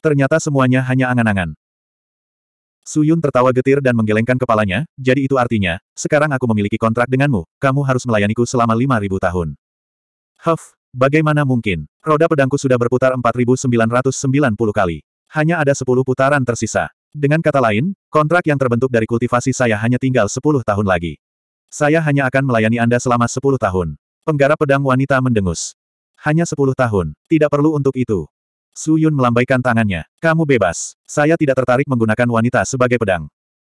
Ternyata semuanya hanya angan-angan. Suyun tertawa getir dan menggelengkan kepalanya, jadi itu artinya, sekarang aku memiliki kontrak denganmu, kamu harus melayaniku selama 5.000 tahun. Huff, bagaimana mungkin? Roda pedangku sudah berputar 4.990 kali. Hanya ada 10 putaran tersisa. Dengan kata lain, kontrak yang terbentuk dari kultivasi saya hanya tinggal 10 tahun lagi. Saya hanya akan melayani Anda selama 10 tahun. Penggarap pedang wanita mendengus. Hanya 10 tahun, tidak perlu untuk itu. Su Yun melambaikan tangannya. Kamu bebas. Saya tidak tertarik menggunakan wanita sebagai pedang.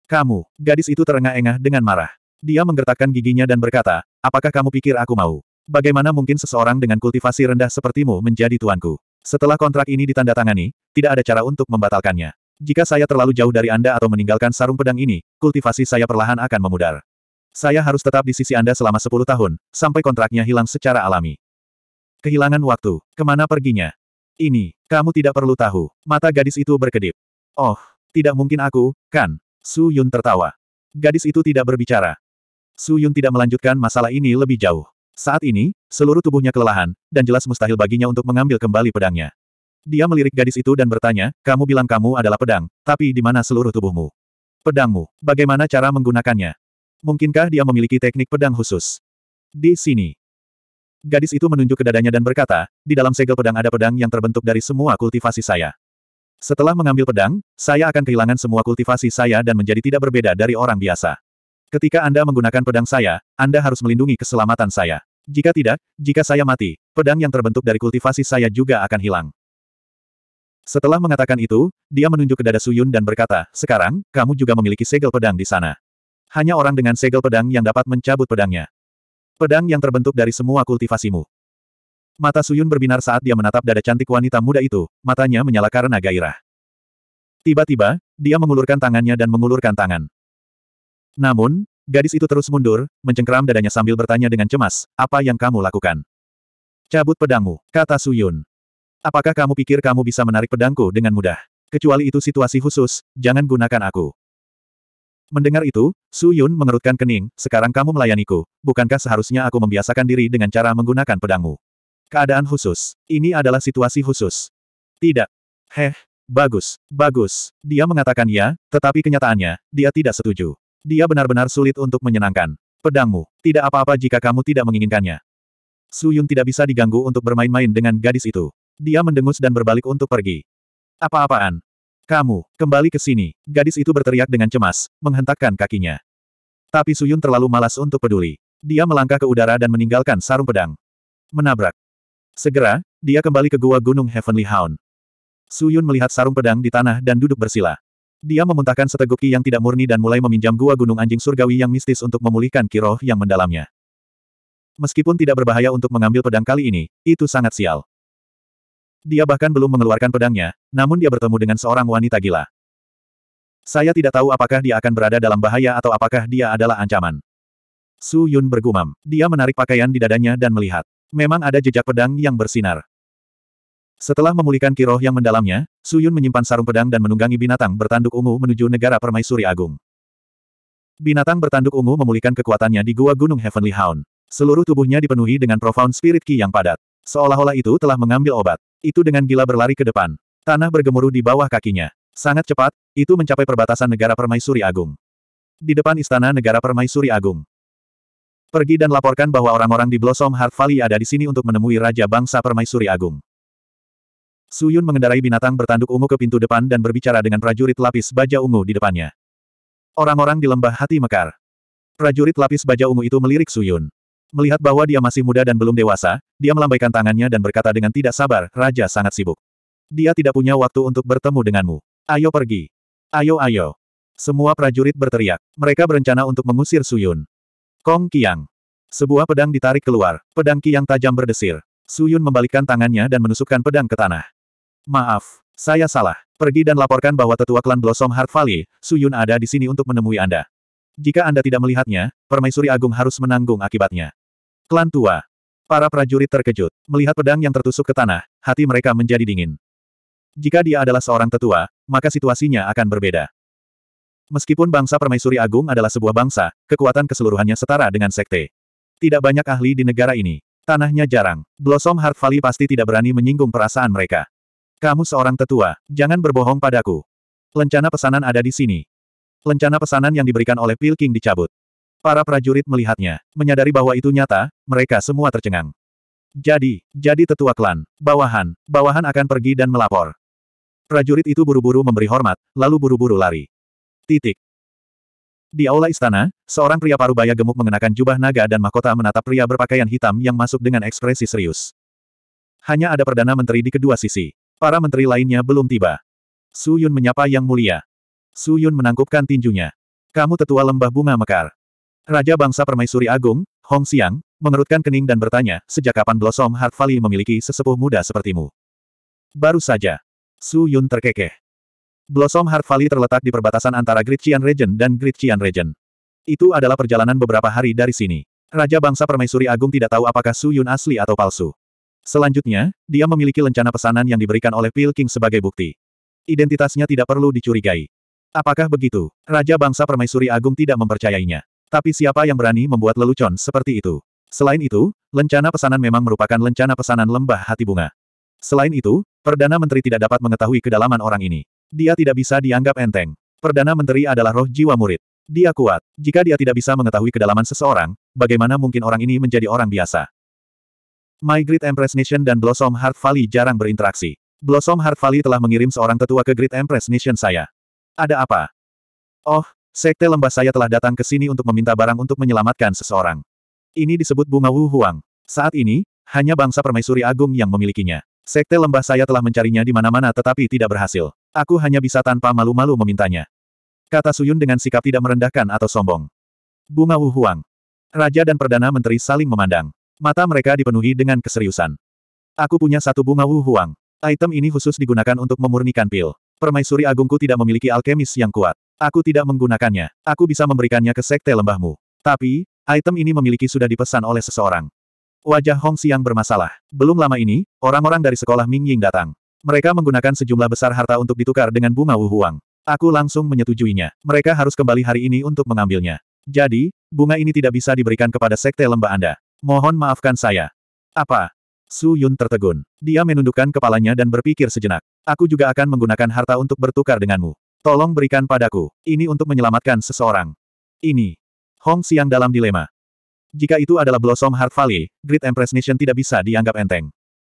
Kamu, gadis itu terengah-engah dengan marah. Dia menggertakkan giginya dan berkata, apakah kamu pikir aku mau? Bagaimana mungkin seseorang dengan kultivasi rendah sepertimu menjadi tuanku? Setelah kontrak ini ditandatangani, tidak ada cara untuk membatalkannya. Jika saya terlalu jauh dari Anda atau meninggalkan sarung pedang ini, kultivasi saya perlahan akan memudar. Saya harus tetap di sisi Anda selama 10 tahun, sampai kontraknya hilang secara alami. Kehilangan waktu, kemana perginya? Ini, kamu tidak perlu tahu. Mata gadis itu berkedip. Oh, tidak mungkin aku, kan? Su Yun tertawa. Gadis itu tidak berbicara. Su Yun tidak melanjutkan masalah ini lebih jauh. Saat ini, seluruh tubuhnya kelelahan, dan jelas mustahil baginya untuk mengambil kembali pedangnya. Dia melirik gadis itu dan bertanya, kamu bilang kamu adalah pedang, tapi di mana seluruh tubuhmu? Pedangmu, bagaimana cara menggunakannya? Mungkinkah dia memiliki teknik pedang khusus? Di sini, Gadis itu menunjuk ke dadanya dan berkata, di dalam segel pedang ada pedang yang terbentuk dari semua kultivasi saya. Setelah mengambil pedang, saya akan kehilangan semua kultivasi saya dan menjadi tidak berbeda dari orang biasa. Ketika Anda menggunakan pedang saya, Anda harus melindungi keselamatan saya. Jika tidak, jika saya mati, pedang yang terbentuk dari kultivasi saya juga akan hilang. Setelah mengatakan itu, dia menunjuk ke dada Suyun dan berkata, sekarang, kamu juga memiliki segel pedang di sana. Hanya orang dengan segel pedang yang dapat mencabut pedangnya. Pedang yang terbentuk dari semua kultivasimu. Mata Suyun berbinar saat dia menatap dada cantik wanita muda itu, matanya menyala karena gairah. Tiba-tiba, dia mengulurkan tangannya dan mengulurkan tangan. Namun, gadis itu terus mundur, mencengkeram dadanya sambil bertanya dengan cemas, apa yang kamu lakukan? Cabut pedangmu, kata Suyun. Apakah kamu pikir kamu bisa menarik pedangku dengan mudah? Kecuali itu situasi khusus, jangan gunakan aku. Mendengar itu, Su Yun mengerutkan kening, sekarang kamu melayaniku, bukankah seharusnya aku membiasakan diri dengan cara menggunakan pedangmu? Keadaan khusus. Ini adalah situasi khusus. Tidak. Heh, bagus, bagus. Dia mengatakan ya, tetapi kenyataannya, dia tidak setuju. Dia benar-benar sulit untuk menyenangkan. Pedangmu, tidak apa-apa jika kamu tidak menginginkannya. Su Yun tidak bisa diganggu untuk bermain-main dengan gadis itu. Dia mendengus dan berbalik untuk pergi. Apa-apaan, kamu, kembali ke sini. Gadis itu berteriak dengan cemas, menghentakkan kakinya. Tapi Suyun terlalu malas untuk peduli. Dia melangkah ke udara dan meninggalkan sarung pedang. Menabrak. Segera, dia kembali ke gua gunung Heavenly Hound. Suyun melihat sarung pedang di tanah dan duduk bersila. Dia memuntahkan seteguk ki yang tidak murni dan mulai meminjam gua gunung anjing surgawi yang mistis untuk memulihkan kiroh yang mendalamnya. Meskipun tidak berbahaya untuk mengambil pedang kali ini, itu sangat sial. Dia bahkan belum mengeluarkan pedangnya, namun dia bertemu dengan seorang wanita gila. Saya tidak tahu apakah dia akan berada dalam bahaya atau apakah dia adalah ancaman. Su Yun bergumam. Dia menarik pakaian di dadanya dan melihat. Memang ada jejak pedang yang bersinar. Setelah memulihkan kiroh yang mendalamnya, Su Yun menyimpan sarung pedang dan menunggangi binatang bertanduk ungu menuju negara permaisuri agung. Binatang bertanduk ungu memulihkan kekuatannya di gua gunung Heavenly Hound. Seluruh tubuhnya dipenuhi dengan profound spirit ki yang padat. Seolah-olah itu telah mengambil obat. Itu dengan gila berlari ke depan. Tanah bergemuruh di bawah kakinya. Sangat cepat, itu mencapai perbatasan negara permaisuri agung. Di depan istana negara permaisuri agung. Pergi dan laporkan bahwa orang-orang di Blossom Heart Valley ada di sini untuk menemui Raja Bangsa Permaisuri Agung. Suyun mengendarai binatang bertanduk ungu ke pintu depan dan berbicara dengan prajurit lapis baja ungu di depannya. Orang-orang di lembah hati mekar. Prajurit lapis baja ungu itu melirik Suyun. Melihat bahwa dia masih muda dan belum dewasa, dia melambaikan tangannya dan berkata dengan tidak sabar, Raja sangat sibuk. Dia tidak punya waktu untuk bertemu denganmu. Ayo pergi. Ayo ayo. Semua prajurit berteriak. Mereka berencana untuk mengusir Suyun. Kong Kiang. Sebuah pedang ditarik keluar. Pedang Kiang tajam berdesir. Suyun membalikkan tangannya dan menusukkan pedang ke tanah. Maaf, saya salah. Pergi dan laporkan bahwa tetua klan Blossom Heart Valley, Suyun ada di sini untuk menemui Anda. Jika Anda tidak melihatnya, Permaisuri Agung harus menanggung akibatnya. Klan tua. Para prajurit terkejut. Melihat pedang yang tertusuk ke tanah, hati mereka menjadi dingin. Jika dia adalah seorang tetua, maka situasinya akan berbeda. Meskipun bangsa Permaisuri Agung adalah sebuah bangsa, kekuatan keseluruhannya setara dengan sekte. Tidak banyak ahli di negara ini. Tanahnya jarang. Blossom Heart Valley pasti tidak berani menyinggung perasaan mereka. Kamu seorang tetua, jangan berbohong padaku. Lencana pesanan ada di sini. Lencana pesanan yang diberikan oleh Pilking dicabut. Para prajurit melihatnya, menyadari bahwa itu nyata, mereka semua tercengang. Jadi, jadi tetua klan, bawahan, bawahan akan pergi dan melapor. Prajurit itu buru-buru memberi hormat, lalu buru-buru lari. Titik. Di aula istana, seorang pria parubaya gemuk mengenakan jubah naga dan mahkota menatap pria berpakaian hitam yang masuk dengan ekspresi serius. Hanya ada Perdana Menteri di kedua sisi. Para menteri lainnya belum tiba. Su Yun menyapa Yang Mulia. Su Yun menangkupkan tinjunya. Kamu tetua lembah bunga mekar. Raja bangsa permaisuri agung, Hong Xiang, mengerutkan kening dan bertanya, sejak kapan Blossom Heart Valley memiliki sesepuh muda sepertimu? Baru saja. Su Yun terkekeh. Blossom Heart Valley terletak di perbatasan antara Great Qian Region dan Great Qian Region. Itu adalah perjalanan beberapa hari dari sini. Raja bangsa permaisuri agung tidak tahu apakah Su Yun asli atau palsu. Selanjutnya, dia memiliki lencana pesanan yang diberikan oleh Pil King sebagai bukti. Identitasnya tidak perlu dicurigai. Apakah begitu? Raja bangsa permaisuri agung tidak mempercayainya. Tapi siapa yang berani membuat lelucon seperti itu? Selain itu, lencana pesanan memang merupakan lencana pesanan lembah hati bunga. Selain itu, Perdana Menteri tidak dapat mengetahui kedalaman orang ini. Dia tidak bisa dianggap enteng. Perdana Menteri adalah roh jiwa murid. Dia kuat. Jika dia tidak bisa mengetahui kedalaman seseorang, bagaimana mungkin orang ini menjadi orang biasa? My Great Empress Nation dan Blossom Heart Valley jarang berinteraksi. Blossom Heart Valley telah mengirim seorang tetua ke Great Empress Nation saya. Ada apa? Oh, Sekte lembah saya telah datang ke sini untuk meminta barang untuk menyelamatkan seseorang. Ini disebut bunga Wu Huang. Saat ini, hanya bangsa permaisuri agung yang memilikinya. Sekte lembah saya telah mencarinya di mana-mana tetapi tidak berhasil. Aku hanya bisa tanpa malu-malu memintanya. Kata Suyun dengan sikap tidak merendahkan atau sombong. Bunga Wu Huang. Raja dan Perdana Menteri saling memandang. Mata mereka dipenuhi dengan keseriusan. Aku punya satu bunga Wu Huang. Item ini khusus digunakan untuk memurnikan pil. Permaisuri agungku tidak memiliki alkemis yang kuat. Aku tidak menggunakannya. Aku bisa memberikannya ke sekte lembahmu. Tapi, item ini memiliki sudah dipesan oleh seseorang. Wajah Hong Xiang bermasalah. Belum lama ini, orang-orang dari sekolah Ming Ying datang. Mereka menggunakan sejumlah besar harta untuk ditukar dengan bunga wuhuang. Aku langsung menyetujuinya. Mereka harus kembali hari ini untuk mengambilnya. Jadi, bunga ini tidak bisa diberikan kepada sekte lembah Anda. Mohon maafkan saya. Apa? Su Yun tertegun. Dia menundukkan kepalanya dan berpikir sejenak. Aku juga akan menggunakan harta untuk bertukar denganmu. Tolong berikan padaku. Ini untuk menyelamatkan seseorang. Ini. Hong Xiang dalam dilema. Jika itu adalah Blossom Heart Valley, Great Empress Nation tidak bisa dianggap enteng.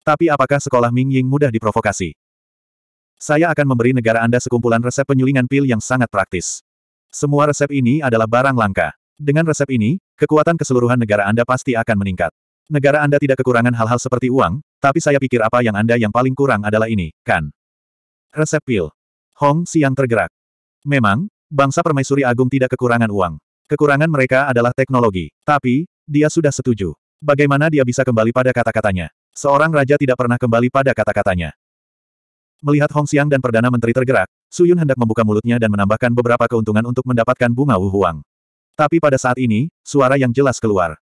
Tapi apakah sekolah Ming Ying mudah diprovokasi? Saya akan memberi negara Anda sekumpulan resep penyulingan pil yang sangat praktis. Semua resep ini adalah barang langka. Dengan resep ini, kekuatan keseluruhan negara Anda pasti akan meningkat. Negara Anda tidak kekurangan hal-hal seperti uang, tapi saya pikir apa yang Anda yang paling kurang adalah ini, kan? Resep pil. Hong Xian tergerak. Memang, bangsa permaisuri agung tidak kekurangan uang. Kekurangan mereka adalah teknologi. Tapi, dia sudah setuju. Bagaimana dia bisa kembali pada kata-katanya? Seorang raja tidak pernah kembali pada kata-katanya. Melihat Hong Xiang dan Perdana Menteri tergerak, Su Yun hendak membuka mulutnya dan menambahkan beberapa keuntungan untuk mendapatkan bunga Wu Huang. Tapi pada saat ini, suara yang jelas keluar.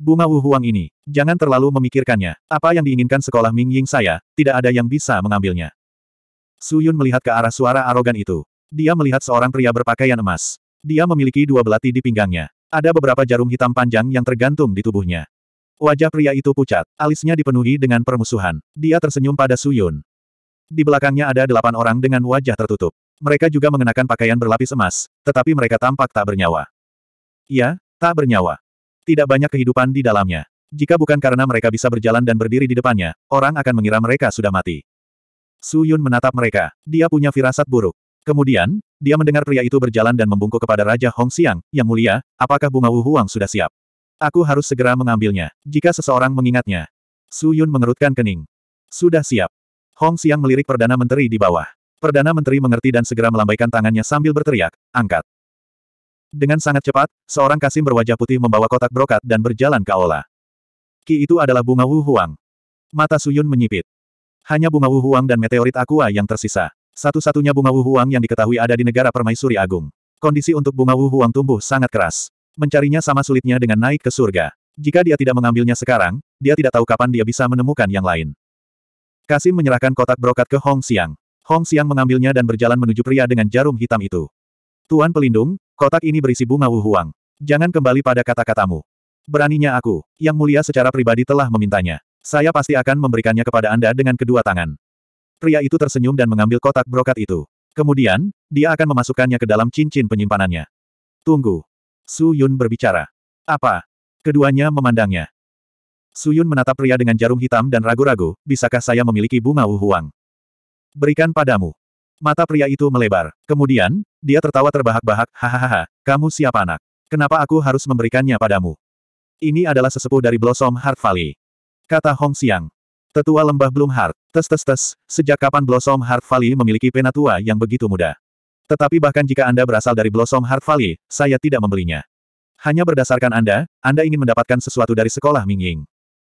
Bunga Wu Huang ini, jangan terlalu memikirkannya. Apa yang diinginkan sekolah Ming Ying saya, tidak ada yang bisa mengambilnya. Su Yun melihat ke arah suara arogan itu. Dia melihat seorang pria berpakaian emas. Dia memiliki dua belati di pinggangnya. Ada beberapa jarum hitam panjang yang tergantung di tubuhnya. Wajah pria itu pucat, alisnya dipenuhi dengan permusuhan. Dia tersenyum pada Su Yun. Di belakangnya ada delapan orang dengan wajah tertutup. Mereka juga mengenakan pakaian berlapis emas, tetapi mereka tampak tak bernyawa. Ya, tak bernyawa. Tidak banyak kehidupan di dalamnya. Jika bukan karena mereka bisa berjalan dan berdiri di depannya, orang akan mengira mereka sudah mati. Su Yun menatap mereka. Dia punya firasat buruk. Kemudian, dia mendengar pria itu berjalan dan membungkuk kepada Raja Hong Xiang, Yang mulia, apakah bunga Wu Huang sudah siap? Aku harus segera mengambilnya, jika seseorang mengingatnya. Su Yun mengerutkan kening. Sudah siap. Hong Xiang melirik Perdana Menteri di bawah. Perdana Menteri mengerti dan segera melambaikan tangannya sambil berteriak, angkat. Dengan sangat cepat, seorang kasim berwajah putih membawa kotak brokat dan berjalan ke aula. Ki itu adalah bunga Wu Huang. Mata Suyun menyipit. Hanya bunga Wuhuang dan meteorit Aqua yang tersisa. Satu-satunya bunga Wuhuang yang diketahui ada di negara permaisuri agung. Kondisi untuk bunga Wuhuang tumbuh sangat keras. Mencarinya sama sulitnya dengan naik ke surga. Jika dia tidak mengambilnya sekarang, dia tidak tahu kapan dia bisa menemukan yang lain. Kasim menyerahkan kotak brokat ke Hong Xiang. Hong Xiang mengambilnya dan berjalan menuju pria dengan jarum hitam itu. Tuan pelindung, kotak ini berisi bunga Wuhuang. Jangan kembali pada kata-katamu. Beraninya aku, yang mulia secara pribadi telah memintanya. Saya pasti akan memberikannya kepada Anda dengan kedua tangan. Pria itu tersenyum dan mengambil kotak brokat itu. Kemudian, dia akan memasukkannya ke dalam cincin penyimpanannya. Tunggu. Su Yun berbicara. Apa? Keduanya memandangnya. Su Yun menatap pria dengan jarum hitam dan ragu-ragu, bisakah saya memiliki bunga wuhuang? Berikan padamu. Mata pria itu melebar. Kemudian, dia tertawa terbahak-bahak, hahaha, kamu siapa anak? Kenapa aku harus memberikannya padamu? Ini adalah sesepuh dari Blossom Heart Valley. Kata Hong Xiang. Tetua lembah Bloom Heart, tes tes tes, sejak kapan Blossom Heart Valley memiliki penatua yang begitu muda? Tetapi bahkan jika Anda berasal dari Blossom Heart Valley, saya tidak membelinya. Hanya berdasarkan Anda, Anda ingin mendapatkan sesuatu dari sekolah Mingying.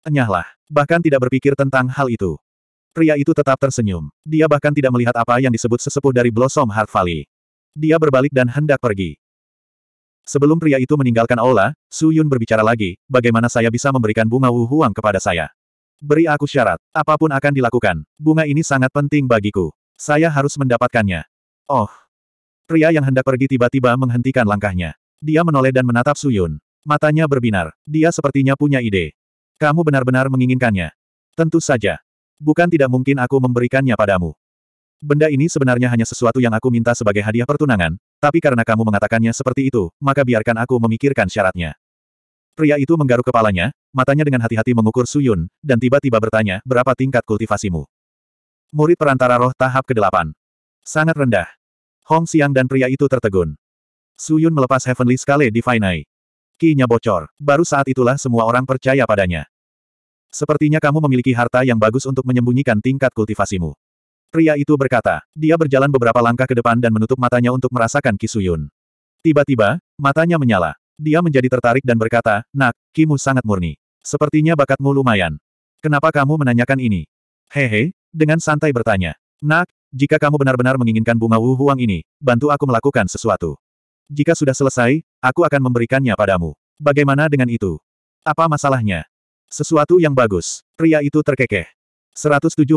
Enyahlah, bahkan tidak berpikir tentang hal itu. Pria itu tetap tersenyum. Dia bahkan tidak melihat apa yang disebut sesepuh dari Blossom Heart Valley. Dia berbalik dan hendak pergi. Sebelum pria itu meninggalkan aula, Su Yun berbicara lagi, bagaimana saya bisa memberikan bunga Wu Huang kepada saya? Beri aku syarat, apapun akan dilakukan, bunga ini sangat penting bagiku. Saya harus mendapatkannya. Oh. Pria yang hendak pergi tiba-tiba menghentikan langkahnya. Dia menoleh dan menatap Su Yun. Matanya berbinar, dia sepertinya punya ide. Kamu benar-benar menginginkannya. Tentu saja. Bukan tidak mungkin aku memberikannya padamu. Benda ini sebenarnya hanya sesuatu yang aku minta sebagai hadiah pertunangan, tapi karena kamu mengatakannya seperti itu, maka biarkan aku memikirkan syaratnya. Pria itu menggaruk kepalanya, matanya dengan hati-hati mengukur Suyun, dan tiba-tiba bertanya, berapa tingkat kultivasimu? Murid perantara roh tahap ke-8. Sangat rendah. Hong Xiang dan pria itu tertegun. Suyun melepas Heavenly Scale Divinai. Ki-nya bocor, baru saat itulah semua orang percaya padanya. Sepertinya kamu memiliki harta yang bagus untuk menyembunyikan tingkat kultivasimu. Pria itu berkata, dia berjalan beberapa langkah ke depan dan menutup matanya untuk merasakan Kisuyun. Tiba-tiba, matanya menyala. Dia menjadi tertarik dan berkata, Nak, Kimu sangat murni. Sepertinya bakatmu lumayan. Kenapa kamu menanyakan ini? Hehe, dengan santai bertanya. Nak, jika kamu benar-benar menginginkan bunga Wu Huang ini, bantu aku melakukan sesuatu. Jika sudah selesai, aku akan memberikannya padamu. Bagaimana dengan itu? Apa masalahnya? Sesuatu yang bagus. Pria itu terkekeh. 172.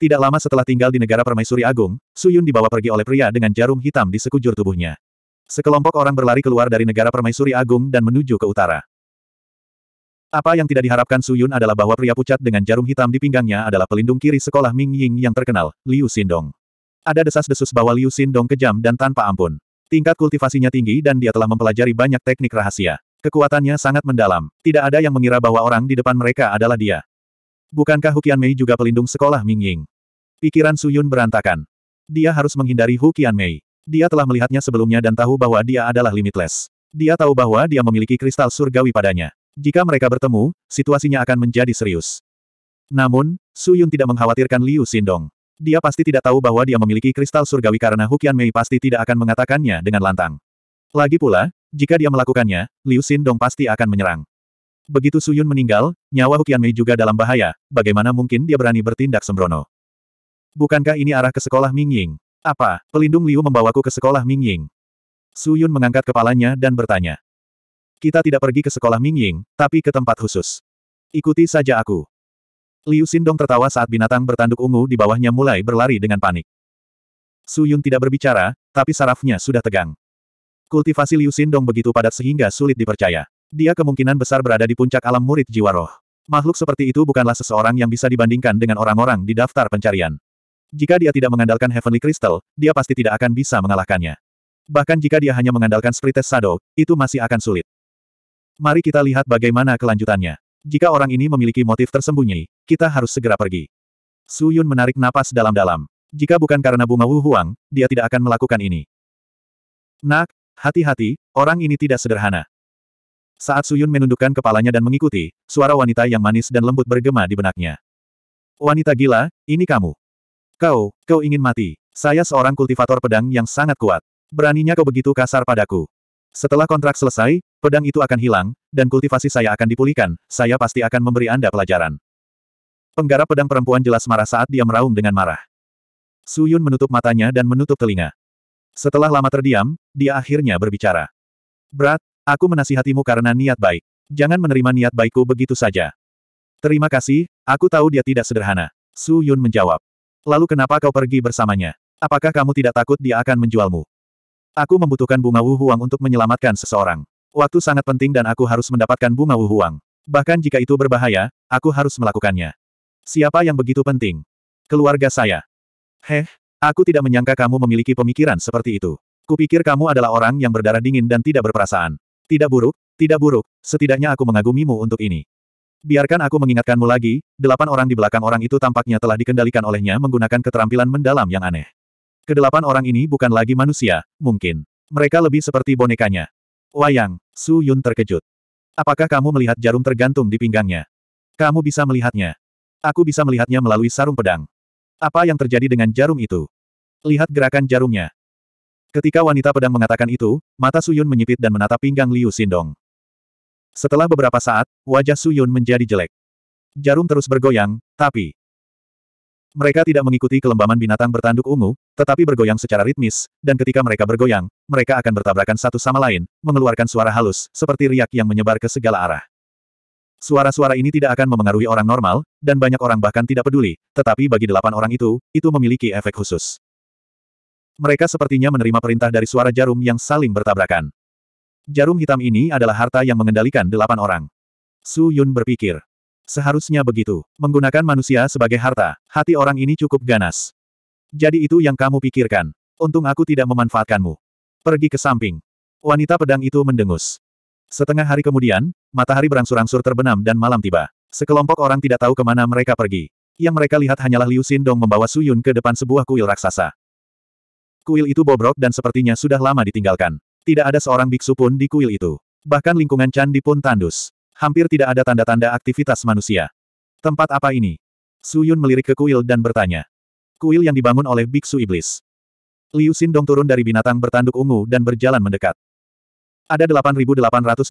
Tidak lama setelah tinggal di negara permaisuri agung, Suyun dibawa pergi oleh pria dengan jarum hitam di sekujur tubuhnya. Sekelompok orang berlari keluar dari negara permaisuri agung dan menuju ke utara. Apa yang tidak diharapkan Suyun adalah bahwa pria pucat dengan jarum hitam di pinggangnya adalah pelindung kiri sekolah Ming Ying yang terkenal, Liu Xindong. Ada desas-desus bahwa Liu Xindong kejam dan tanpa ampun. Tingkat kultivasinya tinggi dan dia telah mempelajari banyak teknik rahasia. Kekuatannya sangat mendalam. Tidak ada yang mengira bahwa orang di depan mereka adalah dia. Bukankah Hukian Mei juga pelindung sekolah Ming Ying? Pikiran Su Yun berantakan. Dia harus menghindari Hukian Mei. Dia telah melihatnya sebelumnya dan tahu bahwa dia adalah limitless. Dia tahu bahwa dia memiliki kristal surgawi padanya. Jika mereka bertemu, situasinya akan menjadi serius. Namun, Su Yun tidak mengkhawatirkan Liu Sindong. Dia pasti tidak tahu bahwa dia memiliki kristal surgawi karena Hukian Mei pasti tidak akan mengatakannya dengan lantang. Lagi pula, jika dia melakukannya, Liu Sindong pasti akan menyerang. Begitu Suyun meninggal, nyawa Hukian Mei juga dalam bahaya, bagaimana mungkin dia berani bertindak sembrono? Bukankah ini arah ke sekolah Mingying? Apa, pelindung Liu membawaku ke sekolah Mingying? Suyun mengangkat kepalanya dan bertanya. Kita tidak pergi ke sekolah Mingying, tapi ke tempat khusus. Ikuti saja aku. Liu Sindong tertawa saat binatang bertanduk ungu di bawahnya mulai berlari dengan panik. Suyun tidak berbicara, tapi sarafnya sudah tegang. Kultivasi Liu Sindong begitu padat sehingga sulit dipercaya. Dia kemungkinan besar berada di puncak alam murid jiwa roh. Makhluk seperti itu bukanlah seseorang yang bisa dibandingkan dengan orang-orang di daftar pencarian. Jika dia tidak mengandalkan Heavenly Crystal, dia pasti tidak akan bisa mengalahkannya. Bahkan jika dia hanya mengandalkan Sprites Shadow, itu masih akan sulit. Mari kita lihat bagaimana kelanjutannya. Jika orang ini memiliki motif tersembunyi, kita harus segera pergi. Su Yun menarik napas dalam-dalam. Jika bukan karena bunga Wu Huang, dia tidak akan melakukan ini. Nak, hati-hati, orang ini tidak sederhana. Saat Suyun menundukkan kepalanya dan mengikuti, suara wanita yang manis dan lembut bergema di benaknya. Wanita gila, ini kamu. Kau, kau ingin mati. Saya seorang kultivator pedang yang sangat kuat. Beraninya kau begitu kasar padaku. Setelah kontrak selesai, pedang itu akan hilang, dan kultivasi saya akan dipulihkan, saya pasti akan memberi Anda pelajaran. Penggarap pedang perempuan jelas marah saat dia meraung dengan marah. Suyun menutup matanya dan menutup telinga. Setelah lama terdiam, dia akhirnya berbicara. Berat, Aku menasihatimu karena niat baik. Jangan menerima niat baikku begitu saja. Terima kasih, aku tahu dia tidak sederhana. Su Yun menjawab. Lalu kenapa kau pergi bersamanya? Apakah kamu tidak takut dia akan menjualmu? Aku membutuhkan bunga wuhuang untuk menyelamatkan seseorang. Waktu sangat penting dan aku harus mendapatkan bunga wuhuang. Bahkan jika itu berbahaya, aku harus melakukannya. Siapa yang begitu penting? Keluarga saya. Heh, aku tidak menyangka kamu memiliki pemikiran seperti itu. Kupikir kamu adalah orang yang berdarah dingin dan tidak berperasaan. Tidak buruk, tidak buruk, setidaknya aku mengagumimu untuk ini. Biarkan aku mengingatkanmu lagi, delapan orang di belakang orang itu tampaknya telah dikendalikan olehnya menggunakan keterampilan mendalam yang aneh. Kedelapan orang ini bukan lagi manusia, mungkin. Mereka lebih seperti bonekanya. Wayang, Su Yun terkejut. Apakah kamu melihat jarum tergantung di pinggangnya? Kamu bisa melihatnya. Aku bisa melihatnya melalui sarung pedang. Apa yang terjadi dengan jarum itu? Lihat gerakan jarumnya. Ketika wanita pedang mengatakan itu, mata Suyun menyipit dan menatap pinggang Liu Sindong. Setelah beberapa saat, wajah Suyun menjadi jelek. Jarum terus bergoyang, tapi... Mereka tidak mengikuti kelembaman binatang bertanduk ungu, tetapi bergoyang secara ritmis, dan ketika mereka bergoyang, mereka akan bertabrakan satu sama lain, mengeluarkan suara halus, seperti riak yang menyebar ke segala arah. Suara-suara ini tidak akan memengaruhi orang normal, dan banyak orang bahkan tidak peduli, tetapi bagi delapan orang itu, itu memiliki efek khusus. Mereka sepertinya menerima perintah dari suara jarum yang saling bertabrakan. Jarum hitam ini adalah harta yang mengendalikan delapan orang. Su Yun berpikir. Seharusnya begitu. Menggunakan manusia sebagai harta, hati orang ini cukup ganas. Jadi itu yang kamu pikirkan. Untung aku tidak memanfaatkanmu. Pergi ke samping. Wanita pedang itu mendengus. Setengah hari kemudian, matahari berangsur-angsur terbenam dan malam tiba. Sekelompok orang tidak tahu kemana mereka pergi. Yang mereka lihat hanyalah Liu Xin Dong membawa Su Yun ke depan sebuah kuil raksasa. Kuil itu bobrok dan sepertinya sudah lama ditinggalkan. Tidak ada seorang biksu pun di kuil itu. Bahkan lingkungan candi pun tandus. Hampir tidak ada tanda-tanda aktivitas manusia. Tempat apa ini? Suyun melirik ke kuil dan bertanya. Kuil yang dibangun oleh biksu iblis. Liu Dong turun dari binatang bertanduk ungu dan berjalan mendekat. Ada 8.888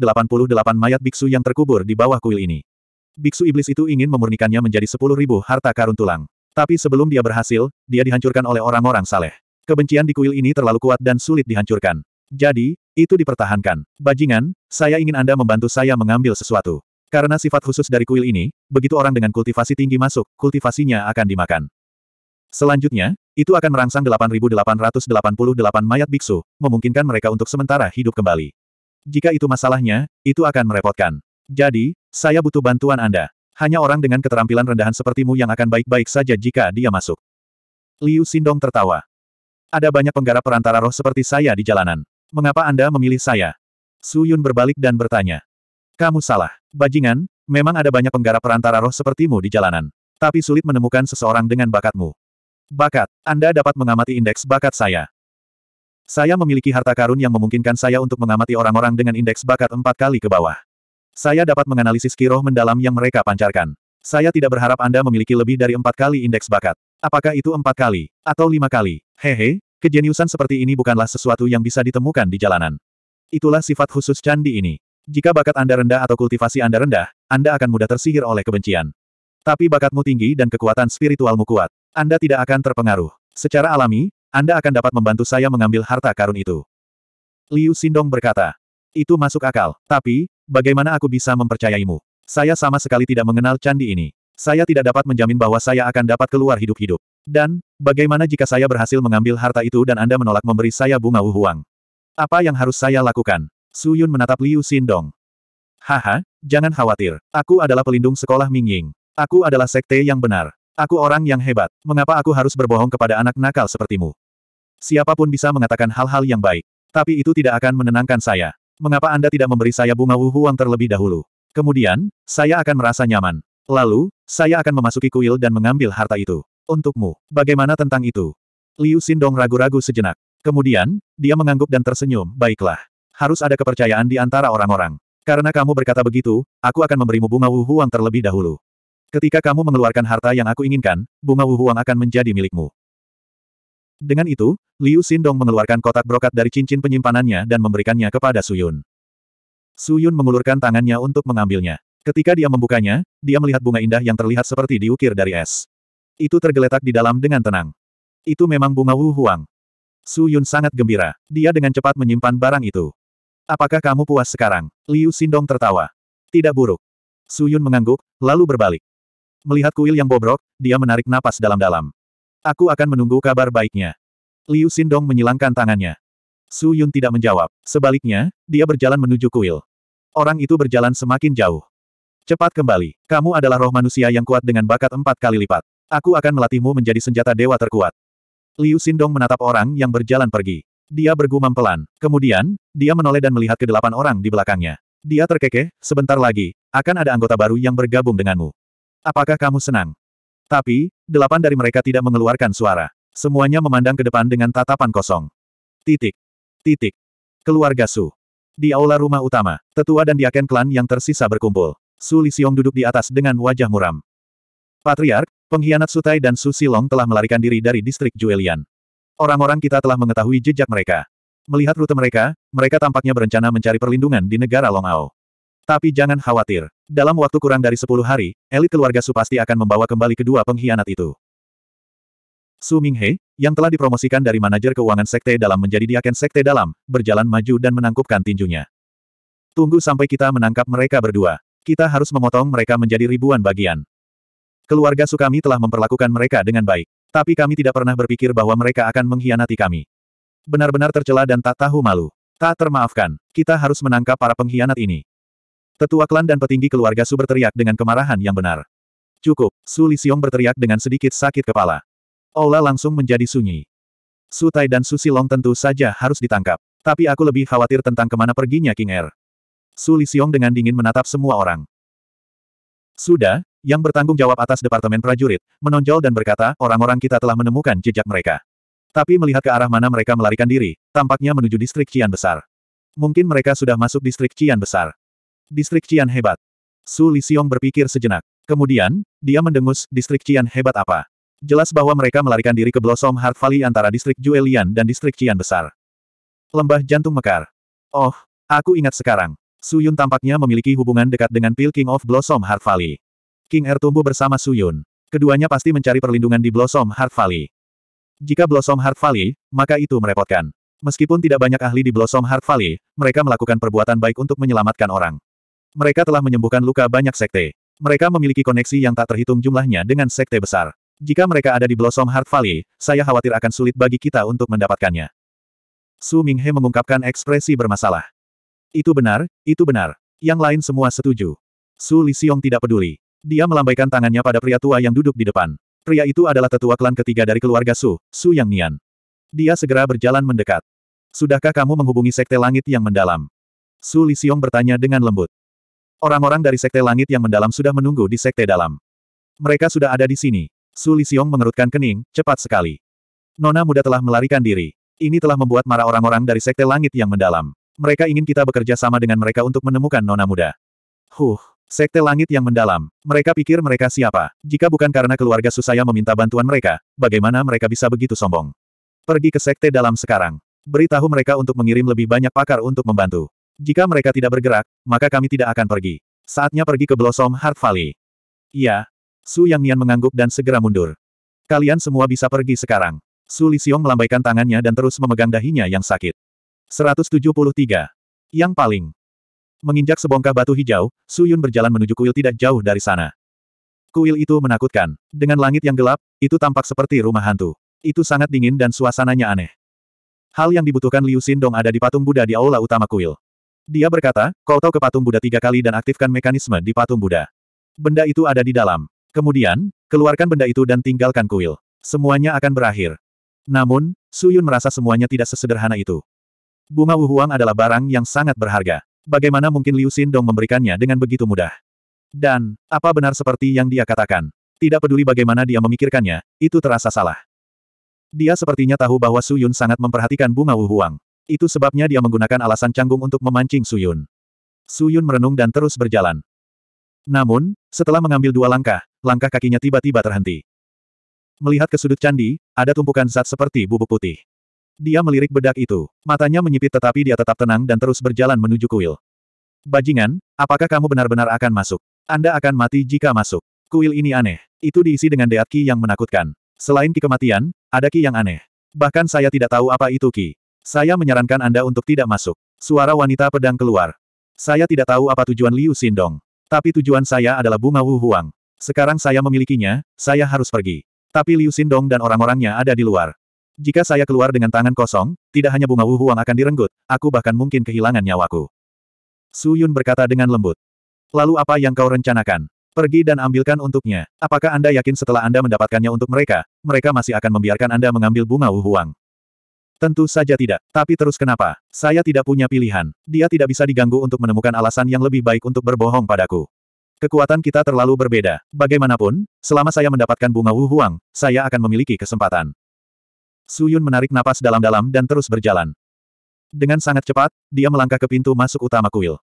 mayat biksu yang terkubur di bawah kuil ini. Biksu iblis itu ingin memurnikannya menjadi 10.000 harta karun tulang. Tapi sebelum dia berhasil, dia dihancurkan oleh orang-orang saleh. Kebencian di kuil ini terlalu kuat dan sulit dihancurkan. Jadi, itu dipertahankan. Bajingan, saya ingin Anda membantu saya mengambil sesuatu. Karena sifat khusus dari kuil ini, begitu orang dengan kultivasi tinggi masuk, kultivasinya akan dimakan. Selanjutnya, itu akan merangsang 8888 mayat biksu, memungkinkan mereka untuk sementara hidup kembali. Jika itu masalahnya, itu akan merepotkan. Jadi, saya butuh bantuan Anda. Hanya orang dengan keterampilan rendahan sepertimu yang akan baik-baik saja jika dia masuk. Liu Sindong tertawa. Ada banyak penggarap perantara roh seperti saya di jalanan. Mengapa Anda memilih saya? Su Yun berbalik dan bertanya. Kamu salah. Bajingan, memang ada banyak penggarap perantara roh sepertimu di jalanan. Tapi sulit menemukan seseorang dengan bakatmu. Bakat. Anda dapat mengamati indeks bakat saya. Saya memiliki harta karun yang memungkinkan saya untuk mengamati orang-orang dengan indeks bakat empat kali ke bawah. Saya dapat menganalisis kiroh mendalam yang mereka pancarkan. Saya tidak berharap Anda memiliki lebih dari empat kali indeks bakat. Apakah itu empat kali? Atau lima kali? Hehe, kejeniusan seperti ini bukanlah sesuatu yang bisa ditemukan di jalanan. Itulah sifat khusus candi ini. Jika bakat Anda rendah atau kultivasi Anda rendah, Anda akan mudah tersihir oleh kebencian. Tapi bakatmu tinggi dan kekuatan spiritualmu kuat. Anda tidak akan terpengaruh. Secara alami, Anda akan dapat membantu saya mengambil harta karun itu. Liu Sindong berkata. Itu masuk akal. Tapi, bagaimana aku bisa mempercayaimu? Saya sama sekali tidak mengenal candi ini. Saya tidak dapat menjamin bahwa saya akan dapat keluar hidup-hidup. Dan, bagaimana jika saya berhasil mengambil harta itu dan Anda menolak memberi saya bunga wuhuang? Apa yang harus saya lakukan? Su Yun menatap Liu Xindong. Haha, jangan khawatir. Aku adalah pelindung sekolah Ming Ying. Aku adalah sekte yang benar. Aku orang yang hebat. Mengapa aku harus berbohong kepada anak nakal sepertimu? Siapapun bisa mengatakan hal-hal yang baik. Tapi itu tidak akan menenangkan saya. Mengapa Anda tidak memberi saya bunga wuhuang terlebih dahulu? Kemudian, saya akan merasa nyaman. Lalu, saya akan memasuki kuil dan mengambil harta itu. Untukmu. Bagaimana tentang itu? Liu Sindong ragu-ragu sejenak. Kemudian, dia mengangguk dan tersenyum, baiklah. Harus ada kepercayaan di antara orang-orang. Karena kamu berkata begitu, aku akan memberimu bunga wuhuang terlebih dahulu. Ketika kamu mengeluarkan harta yang aku inginkan, bunga wuhuang akan menjadi milikmu. Dengan itu, Liu Sindong mengeluarkan kotak brokat dari cincin penyimpanannya dan memberikannya kepada Suyun. Suyun mengulurkan tangannya untuk mengambilnya. Ketika dia membukanya, dia melihat bunga indah yang terlihat seperti diukir dari es. Itu tergeletak di dalam dengan tenang. Itu memang bunga Wu Huang. Su Yun sangat gembira. Dia dengan cepat menyimpan barang itu. Apakah kamu puas sekarang? Liu Sindong tertawa. Tidak buruk. Su Yun mengangguk, lalu berbalik. Melihat kuil yang bobrok, dia menarik napas dalam-dalam. Aku akan menunggu kabar baiknya. Liu Sindong menyilangkan tangannya. Su Yun tidak menjawab. Sebaliknya, dia berjalan menuju kuil. Orang itu berjalan semakin jauh. Cepat kembali. Kamu adalah roh manusia yang kuat dengan bakat empat kali lipat. Aku akan melatihmu menjadi senjata dewa terkuat. Liu Sindong menatap orang yang berjalan pergi. Dia bergumam pelan. Kemudian, dia menoleh dan melihat ke delapan orang di belakangnya. Dia terkekeh, sebentar lagi, akan ada anggota baru yang bergabung denganmu. Apakah kamu senang? Tapi, delapan dari mereka tidak mengeluarkan suara. Semuanya memandang ke depan dengan tatapan kosong. Titik. Titik. Keluarga Su. Di aula rumah utama, tetua dan diaken klan yang tersisa berkumpul. Su Lisiong duduk di atas dengan wajah muram. Patriark, pengkhianat Sutai dan Su Silong telah melarikan diri dari distrik Juelian. Orang-orang kita telah mengetahui jejak mereka. Melihat rute mereka, mereka tampaknya berencana mencari perlindungan di negara Longao. Tapi jangan khawatir. Dalam waktu kurang dari 10 hari, elit keluarga Su pasti akan membawa kembali kedua pengkhianat itu. Su Minghe, yang telah dipromosikan dari manajer keuangan Sekte Dalam menjadi diaken Sekte Dalam, berjalan maju dan menangkupkan tinjunya. Tunggu sampai kita menangkap mereka berdua. Kita harus memotong mereka menjadi ribuan bagian. Keluarga Sukami telah memperlakukan mereka dengan baik. Tapi kami tidak pernah berpikir bahwa mereka akan mengkhianati kami. Benar-benar tercela dan tak tahu malu. Tak termaafkan. Kita harus menangkap para pengkhianat ini. Tetua klan dan petinggi keluarga Su berteriak dengan kemarahan yang benar. Cukup, Su Lisiong berteriak dengan sedikit sakit kepala. Aula langsung menjadi sunyi. Su Tai dan Su Long tentu saja harus ditangkap. Tapi aku lebih khawatir tentang kemana perginya King Er. Su Lisiong dengan dingin menatap semua orang. Sudah, yang bertanggung jawab atas Departemen Prajurit, menonjol dan berkata, orang-orang kita telah menemukan jejak mereka. Tapi melihat ke arah mana mereka melarikan diri, tampaknya menuju distrik Cian Besar. Mungkin mereka sudah masuk distrik Cian Besar. Distrik Cian hebat. Su Lisiong berpikir sejenak. Kemudian, dia mendengus, distrik Cian hebat apa? Jelas bahwa mereka melarikan diri ke Blossom Heart Valley antara distrik Juelian dan distrik Cian Besar. Lembah jantung mekar. Oh, aku ingat sekarang. Suyun tampaknya memiliki hubungan dekat dengan Pil King of Blossom Heart Valley. King Er tumbuh bersama Suyun. Keduanya pasti mencari perlindungan di Blossom Heart Valley. Jika Blossom Heart Valley, maka itu merepotkan. Meskipun tidak banyak ahli di Blossom Heart Valley, mereka melakukan perbuatan baik untuk menyelamatkan orang. Mereka telah menyembuhkan luka banyak sekte. Mereka memiliki koneksi yang tak terhitung jumlahnya dengan sekte besar. Jika mereka ada di Blossom Heart Valley, saya khawatir akan sulit bagi kita untuk mendapatkannya. Su Minghe mengungkapkan ekspresi bermasalah. Itu benar, itu benar. Yang lain semua setuju. Su Lisiong tidak peduli. Dia melambaikan tangannya pada pria tua yang duduk di depan. Pria itu adalah tetua klan ketiga dari keluarga Su, Su Yang Nian. Dia segera berjalan mendekat. Sudahkah kamu menghubungi Sekte Langit yang mendalam? Su Lisiong bertanya dengan lembut. Orang-orang dari Sekte Langit yang mendalam sudah menunggu di Sekte Dalam. Mereka sudah ada di sini. Su Lisiong mengerutkan kening, cepat sekali. Nona muda telah melarikan diri. Ini telah membuat marah orang-orang dari Sekte Langit yang mendalam. Mereka ingin kita bekerja sama dengan mereka untuk menemukan nona muda. Huh, sekte langit yang mendalam. Mereka pikir mereka siapa. Jika bukan karena keluarga Susaya meminta bantuan mereka, bagaimana mereka bisa begitu sombong? Pergi ke sekte dalam sekarang. Beritahu mereka untuk mengirim lebih banyak pakar untuk membantu. Jika mereka tidak bergerak, maka kami tidak akan pergi. Saatnya pergi ke Blossom Heart Valley. Iya. Su Yang Nian mengangguk dan segera mundur. Kalian semua bisa pergi sekarang. Su Lisiong melambaikan tangannya dan terus memegang dahinya yang sakit. 173. Yang paling. Menginjak sebongkah batu hijau, Suyun berjalan menuju kuil tidak jauh dari sana. Kuil itu menakutkan. Dengan langit yang gelap, itu tampak seperti rumah hantu. Itu sangat dingin dan suasananya aneh. Hal yang dibutuhkan Liu Dong ada di patung Buddha di aula utama kuil. Dia berkata, kau tahu ke patung Buddha tiga kali dan aktifkan mekanisme di patung Buddha. Benda itu ada di dalam. Kemudian, keluarkan benda itu dan tinggalkan kuil. Semuanya akan berakhir. Namun, Suyun merasa semuanya tidak sesederhana itu. Bunga Wuhuang adalah barang yang sangat berharga. Bagaimana mungkin Liu Xindong memberikannya dengan begitu mudah? Dan, apa benar seperti yang dia katakan? Tidak peduli bagaimana dia memikirkannya, itu terasa salah. Dia sepertinya tahu bahwa Su Yun sangat memperhatikan bunga Wuhuang. Itu sebabnya dia menggunakan alasan canggung untuk memancing Su Yun. Su Yun merenung dan terus berjalan. Namun, setelah mengambil dua langkah, langkah kakinya tiba-tiba terhenti. Melihat ke sudut candi, ada tumpukan zat seperti bubuk putih. Dia melirik bedak itu. Matanya menyipit tetapi dia tetap tenang dan terus berjalan menuju kuil. Bajingan, apakah kamu benar-benar akan masuk? Anda akan mati jika masuk. Kuil ini aneh. Itu diisi dengan deat ki yang menakutkan. Selain ki kematian, ada ki yang aneh. Bahkan saya tidak tahu apa itu ki. Saya menyarankan Anda untuk tidak masuk. Suara wanita pedang keluar. Saya tidak tahu apa tujuan Liu Sindong. Tapi tujuan saya adalah bunga Wu Huang. Sekarang saya memilikinya, saya harus pergi. Tapi Liu Sindong dan orang-orangnya ada di luar. Jika saya keluar dengan tangan kosong, tidak hanya bunga wuhuang akan direnggut, aku bahkan mungkin kehilangan nyawaku. Su Yun berkata dengan lembut. Lalu apa yang kau rencanakan? Pergi dan ambilkan untuknya. Apakah Anda yakin setelah Anda mendapatkannya untuk mereka, mereka masih akan membiarkan Anda mengambil bunga wuhuang? Tentu saja tidak. Tapi terus kenapa? Saya tidak punya pilihan. Dia tidak bisa diganggu untuk menemukan alasan yang lebih baik untuk berbohong padaku. Kekuatan kita terlalu berbeda. Bagaimanapun, selama saya mendapatkan bunga wuhuang, saya akan memiliki kesempatan. Su Yun menarik napas dalam-dalam dan terus berjalan. Dengan sangat cepat, dia melangkah ke pintu masuk utama kuil.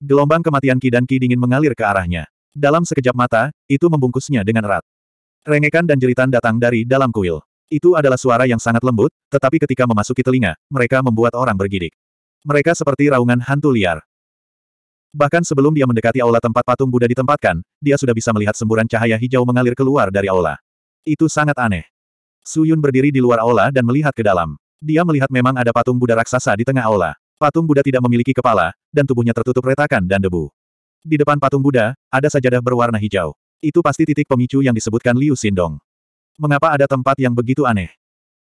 Gelombang kematian Ki dan Ki dingin mengalir ke arahnya. Dalam sekejap mata, itu membungkusnya dengan erat. Rengekan dan jeritan datang dari dalam kuil. Itu adalah suara yang sangat lembut, tetapi ketika memasuki telinga, mereka membuat orang bergidik. Mereka seperti raungan hantu liar. Bahkan sebelum dia mendekati aula tempat patung Buddha ditempatkan, dia sudah bisa melihat semburan cahaya hijau mengalir keluar dari aula. Itu sangat aneh. Suyun berdiri di luar aula dan melihat ke dalam. Dia melihat memang ada patung Buddha raksasa di tengah aula. Patung Buddha tidak memiliki kepala, dan tubuhnya tertutup retakan dan debu. Di depan patung Buddha, ada sajadah berwarna hijau. Itu pasti titik pemicu yang disebutkan Liu Sindong. Mengapa ada tempat yang begitu aneh?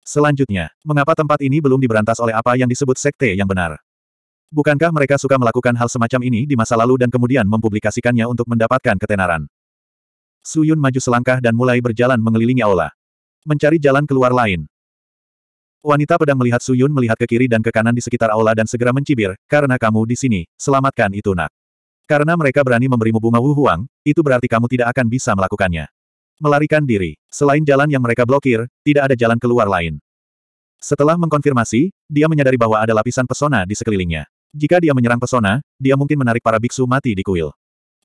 Selanjutnya, mengapa tempat ini belum diberantas oleh apa yang disebut sekte yang benar? Bukankah mereka suka melakukan hal semacam ini di masa lalu dan kemudian mempublikasikannya untuk mendapatkan ketenaran? Suyun maju selangkah dan mulai berjalan mengelilingi aula. Mencari jalan keluar lain. Wanita pedang melihat Suyun melihat ke kiri dan ke kanan di sekitar aula dan segera mencibir, karena kamu di sini, selamatkan itu nak. Karena mereka berani memberimu bunga wuhuang, itu berarti kamu tidak akan bisa melakukannya. Melarikan diri, selain jalan yang mereka blokir, tidak ada jalan keluar lain. Setelah mengkonfirmasi, dia menyadari bahwa ada lapisan pesona di sekelilingnya. Jika dia menyerang pesona, dia mungkin menarik para biksu mati di kuil.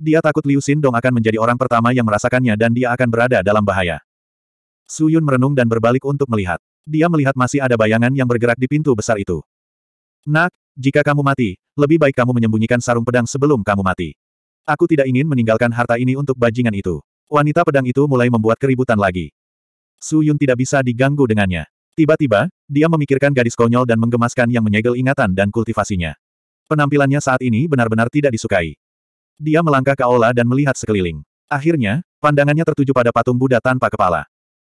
Dia takut Liu Xin Dong akan menjadi orang pertama yang merasakannya dan dia akan berada dalam bahaya. Suyun merenung dan berbalik untuk melihat. Dia melihat masih ada bayangan yang bergerak di pintu besar itu. Nak, jika kamu mati, lebih baik kamu menyembunyikan sarung pedang sebelum kamu mati. Aku tidak ingin meninggalkan harta ini untuk bajingan itu. Wanita pedang itu mulai membuat keributan lagi. Su Yun tidak bisa diganggu dengannya. Tiba-tiba, dia memikirkan gadis konyol dan menggemaskan yang menyegel ingatan dan kultivasinya. Penampilannya saat ini benar-benar tidak disukai. Dia melangkah ke aula dan melihat sekeliling. Akhirnya, pandangannya tertuju pada patung Buddha tanpa kepala.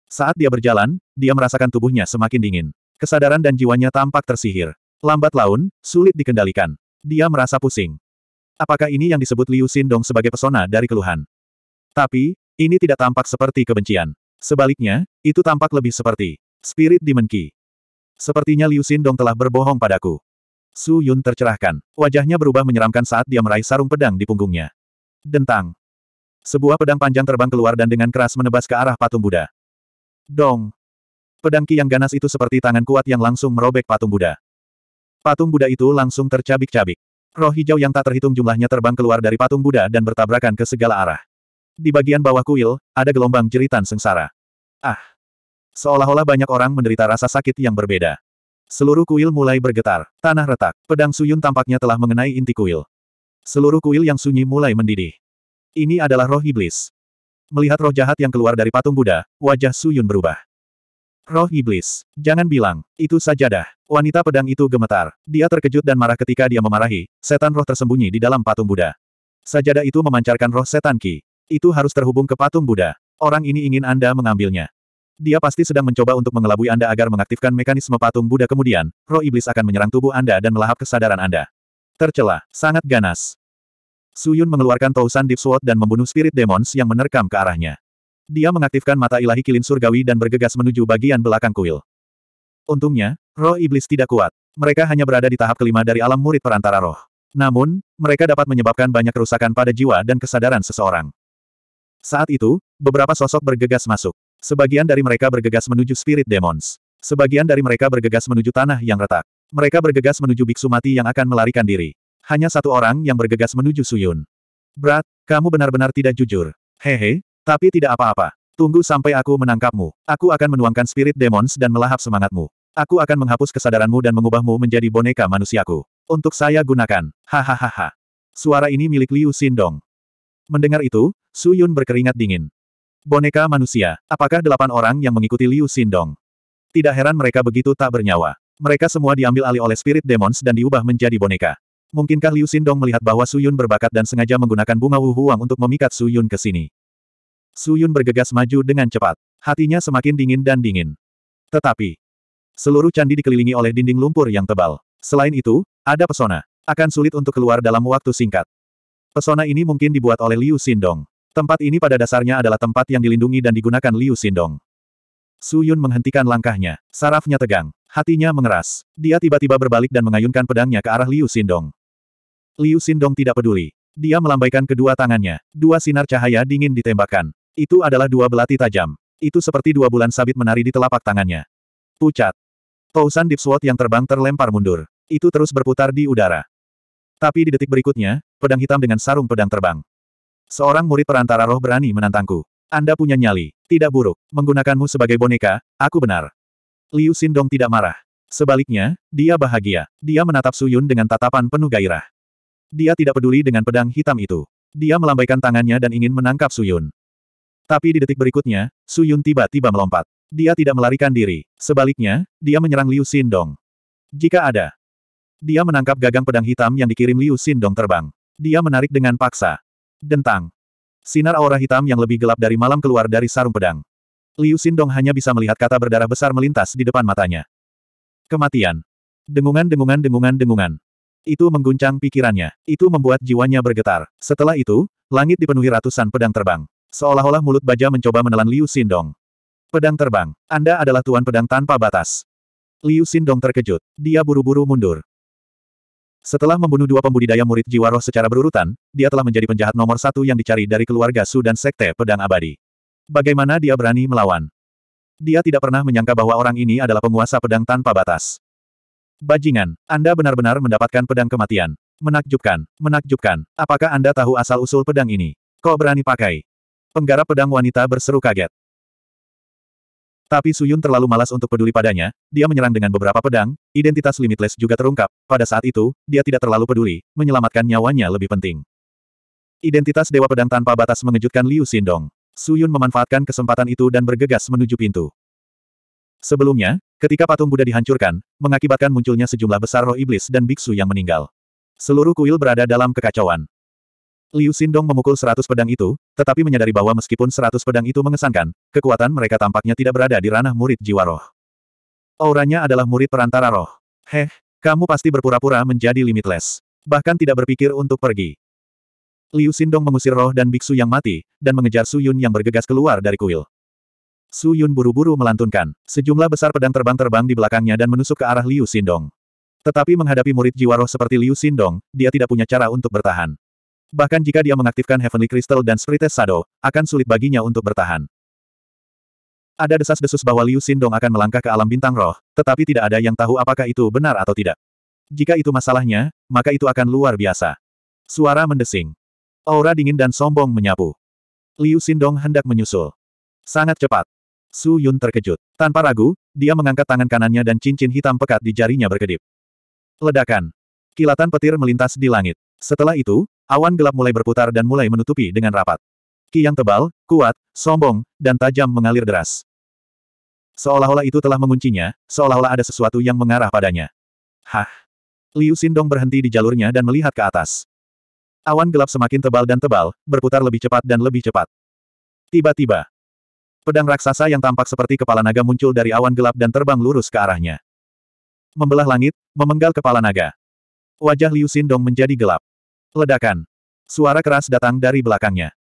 Saat dia berjalan, dia merasakan tubuhnya semakin dingin. Kesadaran dan jiwanya tampak tersihir. Lambat laun, sulit dikendalikan. Dia merasa pusing. Apakah ini yang disebut Liu Xindong sebagai pesona dari keluhan? Tapi, ini tidak tampak seperti kebencian. Sebaliknya, itu tampak lebih seperti spirit Demon Sepertinya Liu Xindong telah berbohong padaku. Su Yun tercerahkan. Wajahnya berubah menyeramkan saat dia meraih sarung pedang di punggungnya. Dentang. Sebuah pedang panjang terbang keluar dan dengan keras menebas ke arah patung Buddha. Dong! pedangki yang ganas itu seperti tangan kuat yang langsung merobek patung Buddha. Patung Buddha itu langsung tercabik-cabik. Roh hijau yang tak terhitung jumlahnya terbang keluar dari patung Buddha dan bertabrakan ke segala arah. Di bagian bawah kuil, ada gelombang jeritan sengsara. Ah! Seolah-olah banyak orang menderita rasa sakit yang berbeda. Seluruh kuil mulai bergetar, tanah retak, pedang suyun tampaknya telah mengenai inti kuil. Seluruh kuil yang sunyi mulai mendidih. Ini adalah roh iblis. Melihat roh jahat yang keluar dari patung Buddha, wajah Su Yun berubah. Roh iblis. Jangan bilang, itu sajadah. Wanita pedang itu gemetar. Dia terkejut dan marah ketika dia memarahi, setan roh tersembunyi di dalam patung Buddha. Sajadah itu memancarkan roh setan Ki. Itu harus terhubung ke patung Buddha. Orang ini ingin Anda mengambilnya. Dia pasti sedang mencoba untuk mengelabui Anda agar mengaktifkan mekanisme patung Buddha kemudian, roh iblis akan menyerang tubuh Anda dan melahap kesadaran Anda. Tercela, sangat ganas. Suyun mengeluarkan Tousan Deep Sword dan membunuh spirit demons yang menerkam ke arahnya. Dia mengaktifkan mata ilahi kilin surgawi dan bergegas menuju bagian belakang kuil. Untungnya, roh iblis tidak kuat. Mereka hanya berada di tahap kelima dari alam murid perantara roh. Namun, mereka dapat menyebabkan banyak kerusakan pada jiwa dan kesadaran seseorang. Saat itu, beberapa sosok bergegas masuk. Sebagian dari mereka bergegas menuju spirit demons. Sebagian dari mereka bergegas menuju tanah yang retak. Mereka bergegas menuju biksu mati yang akan melarikan diri hanya satu orang yang bergegas menuju Suyun. Brat, kamu benar-benar tidak jujur. Hehe, tapi tidak apa-apa. Tunggu sampai aku menangkapmu. Aku akan menuangkan spirit demons dan melahap semangatmu. Aku akan menghapus kesadaranmu dan mengubahmu menjadi boneka manusiaku. Untuk saya gunakan. Hahaha. Suara ini milik Liu Xindong. Mendengar itu, Su Yun berkeringat dingin. Boneka manusia, apakah delapan orang yang mengikuti Liu Xindong? Tidak heran mereka begitu tak bernyawa. Mereka semua diambil alih oleh spirit demons dan diubah menjadi boneka. Mungkinkah Liu Xindong melihat bahwa Su Yun berbakat dan sengaja menggunakan bunga Wu Huang untuk memikat Su Yun ke sini? Su Yun bergegas maju dengan cepat. Hatinya semakin dingin dan dingin. Tetapi, seluruh candi dikelilingi oleh dinding lumpur yang tebal. Selain itu, ada pesona. Akan sulit untuk keluar dalam waktu singkat. Pesona ini mungkin dibuat oleh Liu Xindong. Tempat ini pada dasarnya adalah tempat yang dilindungi dan digunakan Liu Xindong. Yun menghentikan langkahnya. Sarafnya tegang. Hatinya mengeras. Dia tiba-tiba berbalik dan mengayunkan pedangnya ke arah Liu Xindong. Liu Xindong tidak peduli. Dia melambaikan kedua tangannya. Dua sinar cahaya dingin ditembakkan. Itu adalah dua belati tajam. Itu seperti dua bulan sabit menari di telapak tangannya. Pucat. Tousan Deep Sword yang terbang terlempar mundur. Itu terus berputar di udara. Tapi di detik berikutnya, pedang hitam dengan sarung pedang terbang. Seorang murid perantara roh berani menantangku. Anda punya nyali. Tidak buruk. Menggunakanmu sebagai boneka, aku benar. Liu Xindong tidak marah. Sebaliknya, dia bahagia. Dia menatap Suyun dengan tatapan penuh gairah. Dia tidak peduli dengan pedang hitam itu. Dia melambaikan tangannya dan ingin menangkap Suyun. Tapi di detik berikutnya, Suyun tiba-tiba melompat. Dia tidak melarikan diri. Sebaliknya, dia menyerang Liu Xindong. Jika ada. Dia menangkap gagang pedang hitam yang dikirim Liu Xindong terbang. Dia menarik dengan paksa. Dentang. Sinar aura hitam yang lebih gelap dari malam keluar dari sarung pedang. Liu Xindong hanya bisa melihat kata berdarah besar melintas di depan matanya. Kematian. Dengungan dengungan dengungan dengungan. Itu mengguncang pikirannya. Itu membuat jiwanya bergetar. Setelah itu, langit dipenuhi ratusan pedang terbang. Seolah-olah mulut baja mencoba menelan Liu Sindong. Pedang terbang. Anda adalah tuan pedang tanpa batas. Liu Sindong terkejut. Dia buru-buru mundur. Setelah membunuh dua pembudidaya murid jiwa roh secara berurutan, dia telah menjadi penjahat nomor satu yang dicari dari keluarga Su dan Sekte Pedang Abadi. Bagaimana dia berani melawan? Dia tidak pernah menyangka bahwa orang ini adalah penguasa pedang tanpa batas. Bajingan, Anda benar-benar mendapatkan pedang kematian. Menakjubkan, menakjubkan, apakah Anda tahu asal-usul pedang ini? Kok berani pakai? Penggarap pedang wanita berseru kaget. Tapi Suyun terlalu malas untuk peduli padanya, dia menyerang dengan beberapa pedang, identitas Limitless juga terungkap, pada saat itu, dia tidak terlalu peduli, menyelamatkan nyawanya lebih penting. Identitas Dewa Pedang tanpa batas mengejutkan Liu Xindong. Suyun memanfaatkan kesempatan itu dan bergegas menuju pintu. Sebelumnya, ketika patung Buddha dihancurkan, mengakibatkan munculnya sejumlah besar roh iblis dan biksu yang meninggal. Seluruh kuil berada dalam kekacauan. Liu Xindong memukul seratus pedang itu, tetapi menyadari bahwa meskipun seratus pedang itu mengesankan, kekuatan mereka tampaknya tidak berada di ranah murid jiwa roh. Auranya adalah murid perantara roh. Heh, kamu pasti berpura-pura menjadi limitless. Bahkan tidak berpikir untuk pergi. Liu Xindong mengusir roh dan biksu yang mati, dan mengejar Su Yun yang bergegas keluar dari kuil. Su Yun buru-buru melantunkan, sejumlah besar pedang terbang-terbang di belakangnya dan menusuk ke arah Liu Xindong. Tetapi menghadapi murid jiwa roh seperti Liu Xindong, dia tidak punya cara untuk bertahan. Bahkan jika dia mengaktifkan Heavenly Crystal dan Spiritess Shadow, akan sulit baginya untuk bertahan. Ada desas-desus bahwa Liu Xindong akan melangkah ke alam bintang roh, tetapi tidak ada yang tahu apakah itu benar atau tidak. Jika itu masalahnya, maka itu akan luar biasa. Suara mendesing. Aura dingin dan sombong menyapu. Liu Xindong hendak menyusul. Sangat cepat. Su Yun terkejut. Tanpa ragu, dia mengangkat tangan kanannya dan cincin hitam pekat di jarinya berkedip. Ledakan. Kilatan petir melintas di langit. Setelah itu, awan gelap mulai berputar dan mulai menutupi dengan rapat. Ki yang tebal, kuat, sombong, dan tajam mengalir deras. Seolah-olah itu telah menguncinya, seolah-olah ada sesuatu yang mengarah padanya. Hah! Liu Sindong berhenti di jalurnya dan melihat ke atas. Awan gelap semakin tebal dan tebal, berputar lebih cepat dan lebih cepat. Tiba-tiba, Pedang raksasa yang tampak seperti kepala naga muncul dari awan gelap dan terbang lurus ke arahnya. Membelah langit, memenggal kepala naga. Wajah Liu Xindong menjadi gelap. Ledakan. Suara keras datang dari belakangnya.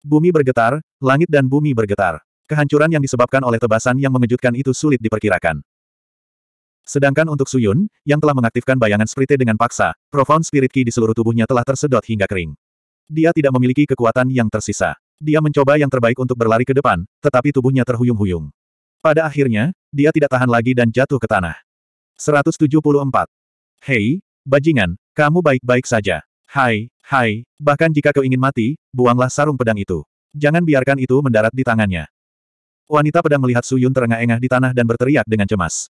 Bumi bergetar, langit dan bumi bergetar. Kehancuran yang disebabkan oleh tebasan yang mengejutkan itu sulit diperkirakan. Sedangkan untuk Suyun, yang telah mengaktifkan bayangan sprite dengan paksa, profound spirit ki di seluruh tubuhnya telah tersedot hingga kering. Dia tidak memiliki kekuatan yang tersisa. Dia mencoba yang terbaik untuk berlari ke depan, tetapi tubuhnya terhuyung-huyung. Pada akhirnya, dia tidak tahan lagi dan jatuh ke tanah. 174. Hei, bajingan, kamu baik-baik saja. Hai, hai, bahkan jika kau ingin mati, buanglah sarung pedang itu. Jangan biarkan itu mendarat di tangannya. Wanita pedang melihat Suyun terengah-engah di tanah dan berteriak dengan cemas.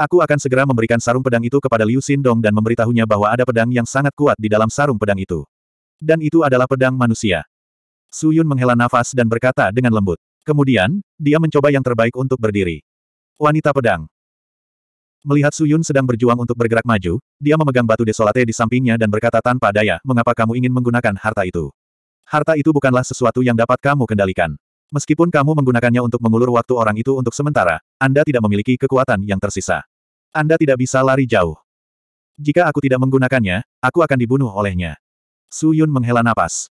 Aku akan segera memberikan sarung pedang itu kepada Liu Xindong dan memberitahunya bahwa ada pedang yang sangat kuat di dalam sarung pedang itu. Dan itu adalah pedang manusia. Su Yun menghela nafas dan berkata dengan lembut. Kemudian, dia mencoba yang terbaik untuk berdiri. Wanita pedang. Melihat Su Yun sedang berjuang untuk bergerak maju, dia memegang batu desolate di sampingnya dan berkata tanpa daya, mengapa kamu ingin menggunakan harta itu? Harta itu bukanlah sesuatu yang dapat kamu kendalikan. Meskipun kamu menggunakannya untuk mengulur waktu orang itu untuk sementara, Anda tidak memiliki kekuatan yang tersisa. Anda tidak bisa lari jauh. Jika aku tidak menggunakannya, aku akan dibunuh olehnya. Su Yun menghela napas.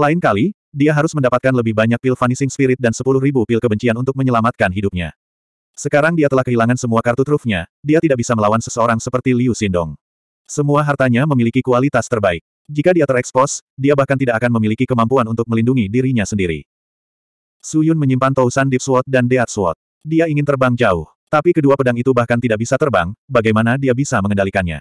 Lain kali, dia harus mendapatkan lebih banyak pil Vanishing Spirit dan 10.000 pil kebencian untuk menyelamatkan hidupnya. Sekarang dia telah kehilangan semua kartu trufnya, dia tidak bisa melawan seseorang seperti Liu Xindong. Semua hartanya memiliki kualitas terbaik. Jika dia terekspos, dia bahkan tidak akan memiliki kemampuan untuk melindungi dirinya sendiri. Su Yun menyimpan Tousan Deep Sword dan Deat Sword. Dia ingin terbang jauh, tapi kedua pedang itu bahkan tidak bisa terbang, bagaimana dia bisa mengendalikannya?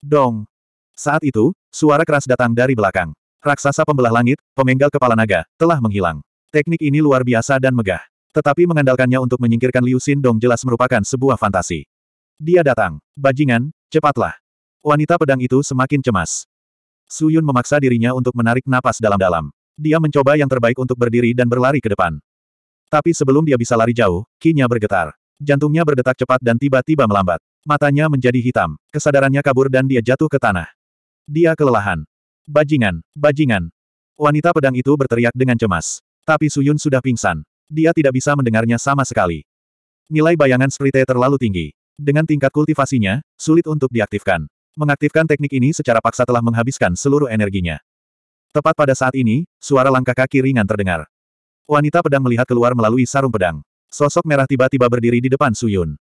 Dong! Saat itu, suara keras datang dari belakang. Raksasa pembelah langit, pemenggal kepala naga, telah menghilang. Teknik ini luar biasa dan megah. Tetapi mengandalkannya untuk menyingkirkan Liu Xin Dong jelas merupakan sebuah fantasi. Dia datang. Bajingan, cepatlah. Wanita pedang itu semakin cemas. Su Yun memaksa dirinya untuk menarik napas dalam-dalam. Dia mencoba yang terbaik untuk berdiri dan berlari ke depan. Tapi sebelum dia bisa lari jauh, kinya bergetar. Jantungnya berdetak cepat dan tiba-tiba melambat. Matanya menjadi hitam. Kesadarannya kabur dan dia jatuh ke tanah. Dia kelelahan. Bajingan, bajingan. Wanita pedang itu berteriak dengan cemas. Tapi Suyun sudah pingsan. Dia tidak bisa mendengarnya sama sekali. Nilai bayangan sprite terlalu tinggi. Dengan tingkat kultivasinya, sulit untuk diaktifkan. Mengaktifkan teknik ini secara paksa telah menghabiskan seluruh energinya. Tepat pada saat ini, suara langkah kaki ringan terdengar. Wanita pedang melihat keluar melalui sarung pedang. Sosok merah tiba-tiba berdiri di depan Suyun.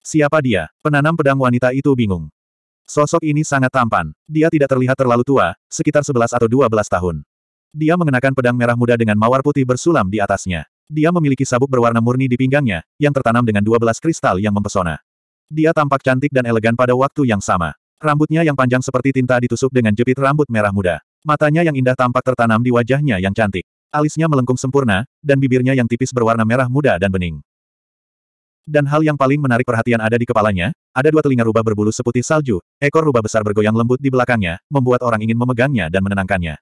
Siapa dia? Penanam pedang wanita itu bingung. Sosok ini sangat tampan. Dia tidak terlihat terlalu tua, sekitar 11 atau 12 tahun. Dia mengenakan pedang merah muda dengan mawar putih bersulam di atasnya. Dia memiliki sabuk berwarna murni di pinggangnya, yang tertanam dengan 12 kristal yang mempesona. Dia tampak cantik dan elegan pada waktu yang sama. Rambutnya yang panjang seperti tinta ditusuk dengan jepit rambut merah muda. Matanya yang indah tampak tertanam di wajahnya yang cantik. Alisnya melengkung sempurna, dan bibirnya yang tipis berwarna merah muda dan bening. Dan hal yang paling menarik perhatian ada di kepalanya, ada dua telinga rubah berbulu seputih salju, ekor rubah besar bergoyang lembut di belakangnya, membuat orang ingin memegangnya dan menenangkannya.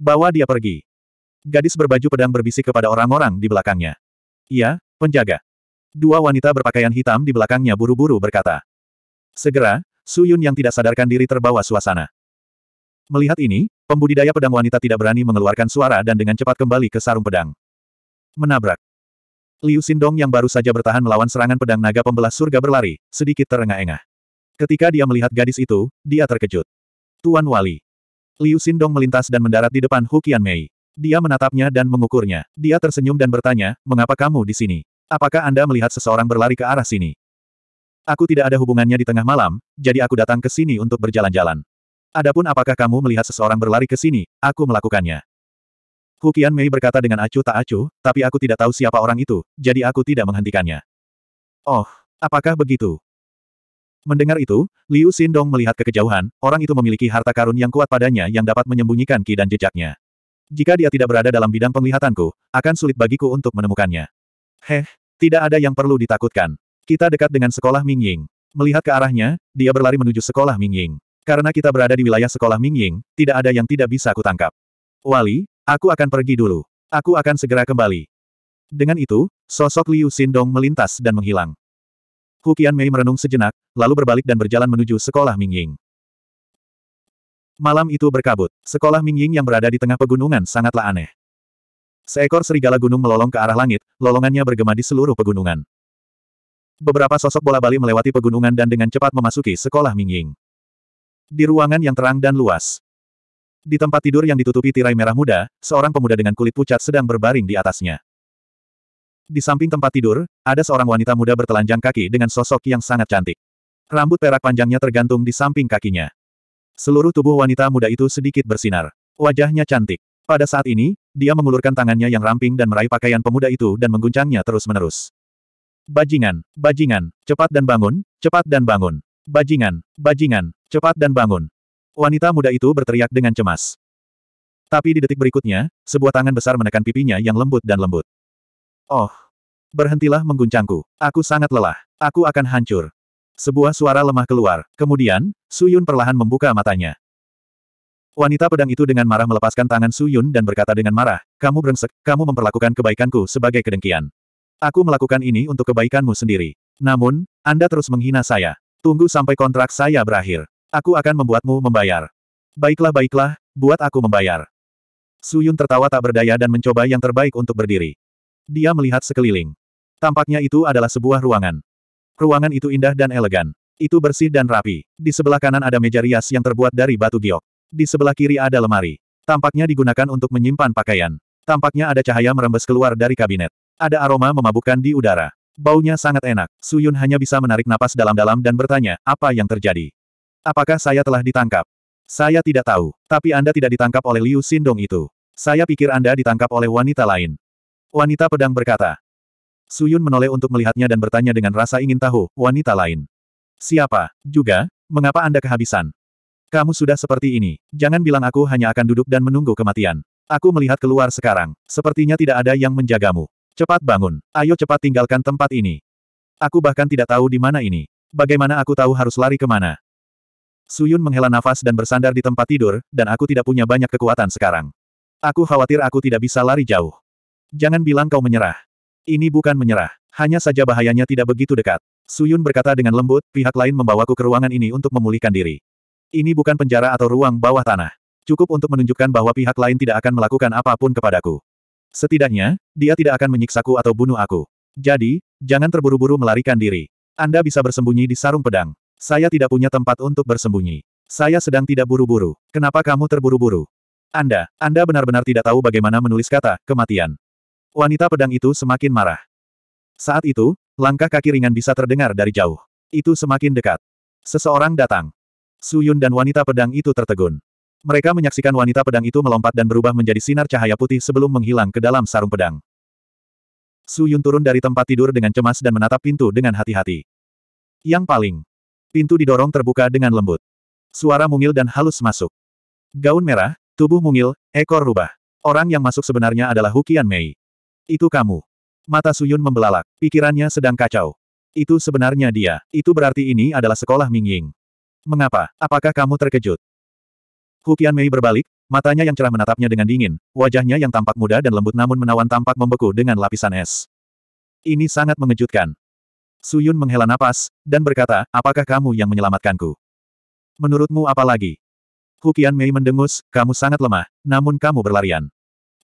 Bawa dia pergi. Gadis berbaju pedang berbisik kepada orang-orang di belakangnya. Iya, penjaga. Dua wanita berpakaian hitam di belakangnya buru-buru berkata. Segera, Suyun yang tidak sadarkan diri terbawa suasana. Melihat ini, pembudidaya pedang wanita tidak berani mengeluarkan suara dan dengan cepat kembali ke sarung pedang. Menabrak. Liu Xindong yang baru saja bertahan melawan serangan pedang naga pembelah surga berlari, sedikit terengah-engah. Ketika dia melihat gadis itu, dia terkejut. Tuan Wali. Liu Xindong melintas dan mendarat di depan Hu Mei. Dia menatapnya dan mengukurnya. Dia tersenyum dan bertanya, mengapa kamu di sini? Apakah Anda melihat seseorang berlari ke arah sini? Aku tidak ada hubungannya di tengah malam, jadi aku datang ke sini untuk berjalan-jalan. Adapun apakah kamu melihat seseorang berlari ke sini, aku melakukannya. Hu Mei berkata dengan acuh tak acuh, tapi aku tidak tahu siapa orang itu, jadi aku tidak menghentikannya. Oh, apakah begitu? Mendengar itu, Liu Xindong melihat ke kejauhan, orang itu memiliki harta karun yang kuat padanya yang dapat menyembunyikan ki dan jejaknya. Jika dia tidak berada dalam bidang penglihatanku, akan sulit bagiku untuk menemukannya. Heh, tidak ada yang perlu ditakutkan. Kita dekat dengan sekolah Mingying. Melihat ke arahnya, dia berlari menuju sekolah Mingying. Karena kita berada di wilayah sekolah Mingying, tidak ada yang tidak bisa kutangkap. Wali, Aku akan pergi dulu. Aku akan segera kembali. Dengan itu, sosok Liu Xindong melintas dan menghilang. Hu Mei merenung sejenak, lalu berbalik dan berjalan menuju sekolah Mingying. Malam itu berkabut. Sekolah Mingying yang berada di tengah pegunungan sangatlah aneh. Seekor serigala gunung melolong ke arah langit, lolongannya bergema di seluruh pegunungan. Beberapa sosok bola bali melewati pegunungan dan dengan cepat memasuki sekolah Mingying. Di ruangan yang terang dan luas, di tempat tidur yang ditutupi tirai merah muda, seorang pemuda dengan kulit pucat sedang berbaring di atasnya. Di samping tempat tidur, ada seorang wanita muda bertelanjang kaki dengan sosok yang sangat cantik. Rambut perak panjangnya tergantung di samping kakinya. Seluruh tubuh wanita muda itu sedikit bersinar. Wajahnya cantik. Pada saat ini, dia mengulurkan tangannya yang ramping dan meraih pakaian pemuda itu dan mengguncangnya terus-menerus. Bajingan, bajingan, cepat dan bangun, cepat dan bangun. Bajingan, bajingan, cepat dan bangun. Wanita muda itu berteriak dengan cemas. Tapi di detik berikutnya, sebuah tangan besar menekan pipinya yang lembut dan lembut. Oh! Berhentilah mengguncangku. Aku sangat lelah. Aku akan hancur. Sebuah suara lemah keluar. Kemudian, Suyun perlahan membuka matanya. Wanita pedang itu dengan marah melepaskan tangan Suyun dan berkata dengan marah, Kamu brengsek, kamu memperlakukan kebaikanku sebagai kedengkian. Aku melakukan ini untuk kebaikanmu sendiri. Namun, Anda terus menghina saya. Tunggu sampai kontrak saya berakhir. Aku akan membuatmu membayar. Baiklah baiklah, buat aku membayar. Suyun tertawa tak berdaya dan mencoba yang terbaik untuk berdiri. Dia melihat sekeliling. Tampaknya itu adalah sebuah ruangan. Ruangan itu indah dan elegan. Itu bersih dan rapi. Di sebelah kanan ada meja rias yang terbuat dari batu giok. Di sebelah kiri ada lemari. Tampaknya digunakan untuk menyimpan pakaian. Tampaknya ada cahaya merembes keluar dari kabinet. Ada aroma memabukkan di udara. Baunya sangat enak. Suyun hanya bisa menarik napas dalam-dalam dan bertanya, apa yang terjadi? Apakah saya telah ditangkap? Saya tidak tahu, tapi Anda tidak ditangkap oleh Liu Xindong itu. Saya pikir Anda ditangkap oleh wanita lain. Wanita pedang berkata. Suyun menoleh untuk melihatnya dan bertanya dengan rasa ingin tahu, wanita lain. Siapa? Juga? Mengapa Anda kehabisan? Kamu sudah seperti ini. Jangan bilang aku hanya akan duduk dan menunggu kematian. Aku melihat keluar sekarang. Sepertinya tidak ada yang menjagamu. Cepat bangun. Ayo cepat tinggalkan tempat ini. Aku bahkan tidak tahu di mana ini. Bagaimana aku tahu harus lari kemana? Suyun menghela nafas dan bersandar di tempat tidur, dan aku tidak punya banyak kekuatan sekarang. Aku khawatir aku tidak bisa lari jauh. Jangan bilang kau menyerah. Ini bukan menyerah, hanya saja bahayanya tidak begitu dekat. Suyun berkata dengan lembut, pihak lain membawaku ke ruangan ini untuk memulihkan diri. Ini bukan penjara atau ruang bawah tanah. Cukup untuk menunjukkan bahwa pihak lain tidak akan melakukan apapun kepadaku. Setidaknya, dia tidak akan menyiksaku atau bunuh aku. Jadi, jangan terburu-buru melarikan diri. Anda bisa bersembunyi di sarung pedang. Saya tidak punya tempat untuk bersembunyi. Saya sedang tidak buru-buru. Kenapa kamu terburu-buru? Anda, Anda benar-benar tidak tahu bagaimana menulis kata, kematian. Wanita pedang itu semakin marah. Saat itu, langkah kaki ringan bisa terdengar dari jauh. Itu semakin dekat. Seseorang datang. Suyun dan wanita pedang itu tertegun. Mereka menyaksikan wanita pedang itu melompat dan berubah menjadi sinar cahaya putih sebelum menghilang ke dalam sarung pedang. Su Yun turun dari tempat tidur dengan cemas dan menatap pintu dengan hati-hati. Yang paling Pintu didorong terbuka dengan lembut. Suara mungil dan halus masuk. Gaun merah, tubuh mungil, ekor rubah. Orang yang masuk sebenarnya adalah Hukian Mei. Itu kamu. Mata Suyun membelalak, pikirannya sedang kacau. Itu sebenarnya dia. Itu berarti ini adalah sekolah Mingying. Mengapa? Apakah kamu terkejut? Hukian Mei berbalik, matanya yang cerah menatapnya dengan dingin, wajahnya yang tampak muda dan lembut namun menawan tampak membeku dengan lapisan es. Ini sangat mengejutkan. Suyun menghela napas, dan berkata, apakah kamu yang menyelamatkanku? Menurutmu apa lagi? Hukian Mei mendengus, kamu sangat lemah, namun kamu berlarian.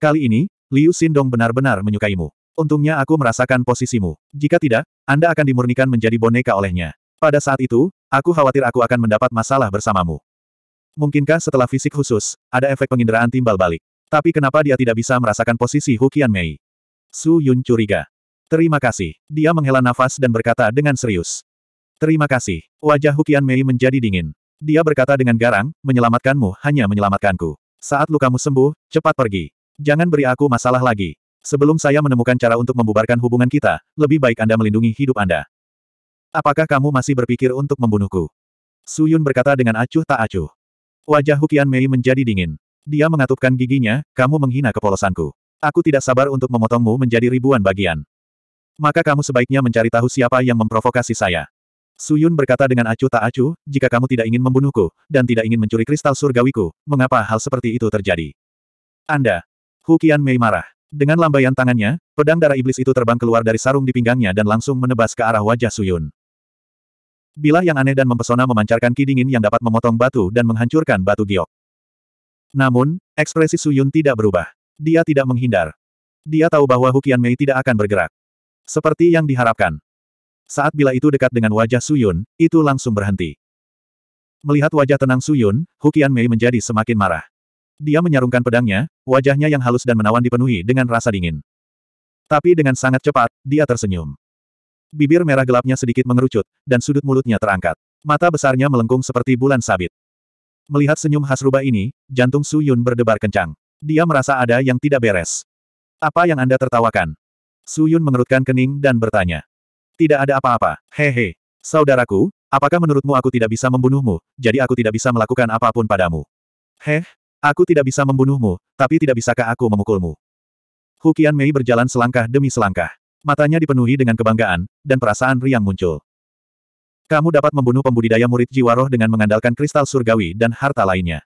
Kali ini, Liu Sindong benar-benar menyukaimu. Untungnya aku merasakan posisimu. Jika tidak, Anda akan dimurnikan menjadi boneka olehnya. Pada saat itu, aku khawatir aku akan mendapat masalah bersamamu. Mungkinkah setelah fisik khusus, ada efek penginderaan timbal balik? Tapi kenapa dia tidak bisa merasakan posisi Hukian Mei? Su Yun curiga. Terima kasih. Dia menghela nafas dan berkata dengan serius. Terima kasih. Wajah Hukian Mei menjadi dingin. Dia berkata dengan garang, menyelamatkanmu hanya menyelamatkanku. Saat lukamu sembuh, cepat pergi. Jangan beri aku masalah lagi. Sebelum saya menemukan cara untuk membubarkan hubungan kita, lebih baik Anda melindungi hidup Anda. Apakah kamu masih berpikir untuk membunuhku? Su Yun berkata dengan acuh tak acuh. Wajah Hukian Mei menjadi dingin. Dia mengatupkan giginya, kamu menghina kepolosanku. Aku tidak sabar untuk memotongmu menjadi ribuan bagian. Maka kamu sebaiknya mencari tahu siapa yang memprovokasi saya. Suyun berkata dengan acuh tak acuh, jika kamu tidak ingin membunuhku, dan tidak ingin mencuri kristal surgawiku, mengapa hal seperti itu terjadi? Anda. Hukian Mei marah. Dengan lambaian tangannya, pedang darah iblis itu terbang keluar dari sarung di pinggangnya dan langsung menebas ke arah wajah Suyun. Bilah yang aneh dan mempesona memancarkan ki dingin yang dapat memotong batu dan menghancurkan batu giok. Namun, ekspresi Suyun tidak berubah. Dia tidak menghindar. Dia tahu bahwa Hukian Mei tidak akan bergerak. Seperti yang diharapkan. Saat bila itu dekat dengan wajah Suyun, itu langsung berhenti. Melihat wajah tenang Suyun, Hukian Mei menjadi semakin marah. Dia menyarungkan pedangnya, wajahnya yang halus dan menawan dipenuhi dengan rasa dingin. Tapi dengan sangat cepat, dia tersenyum. Bibir merah gelapnya sedikit mengerucut, dan sudut mulutnya terangkat. Mata besarnya melengkung seperti bulan sabit. Melihat senyum khas rubah ini, jantung Suyun berdebar kencang. Dia merasa ada yang tidak beres. Apa yang Anda tertawakan? Suyun mengerutkan kening dan bertanya. Tidak ada apa-apa, hehe. Saudaraku, apakah menurutmu aku tidak bisa membunuhmu, jadi aku tidak bisa melakukan apapun padamu? Heh, aku tidak bisa membunuhmu, tapi tidak bisakah aku memukulmu? Hukian Mei berjalan selangkah demi selangkah. Matanya dipenuhi dengan kebanggaan, dan perasaan riang muncul. Kamu dapat membunuh pembudidaya murid jiwa roh dengan mengandalkan kristal surgawi dan harta lainnya.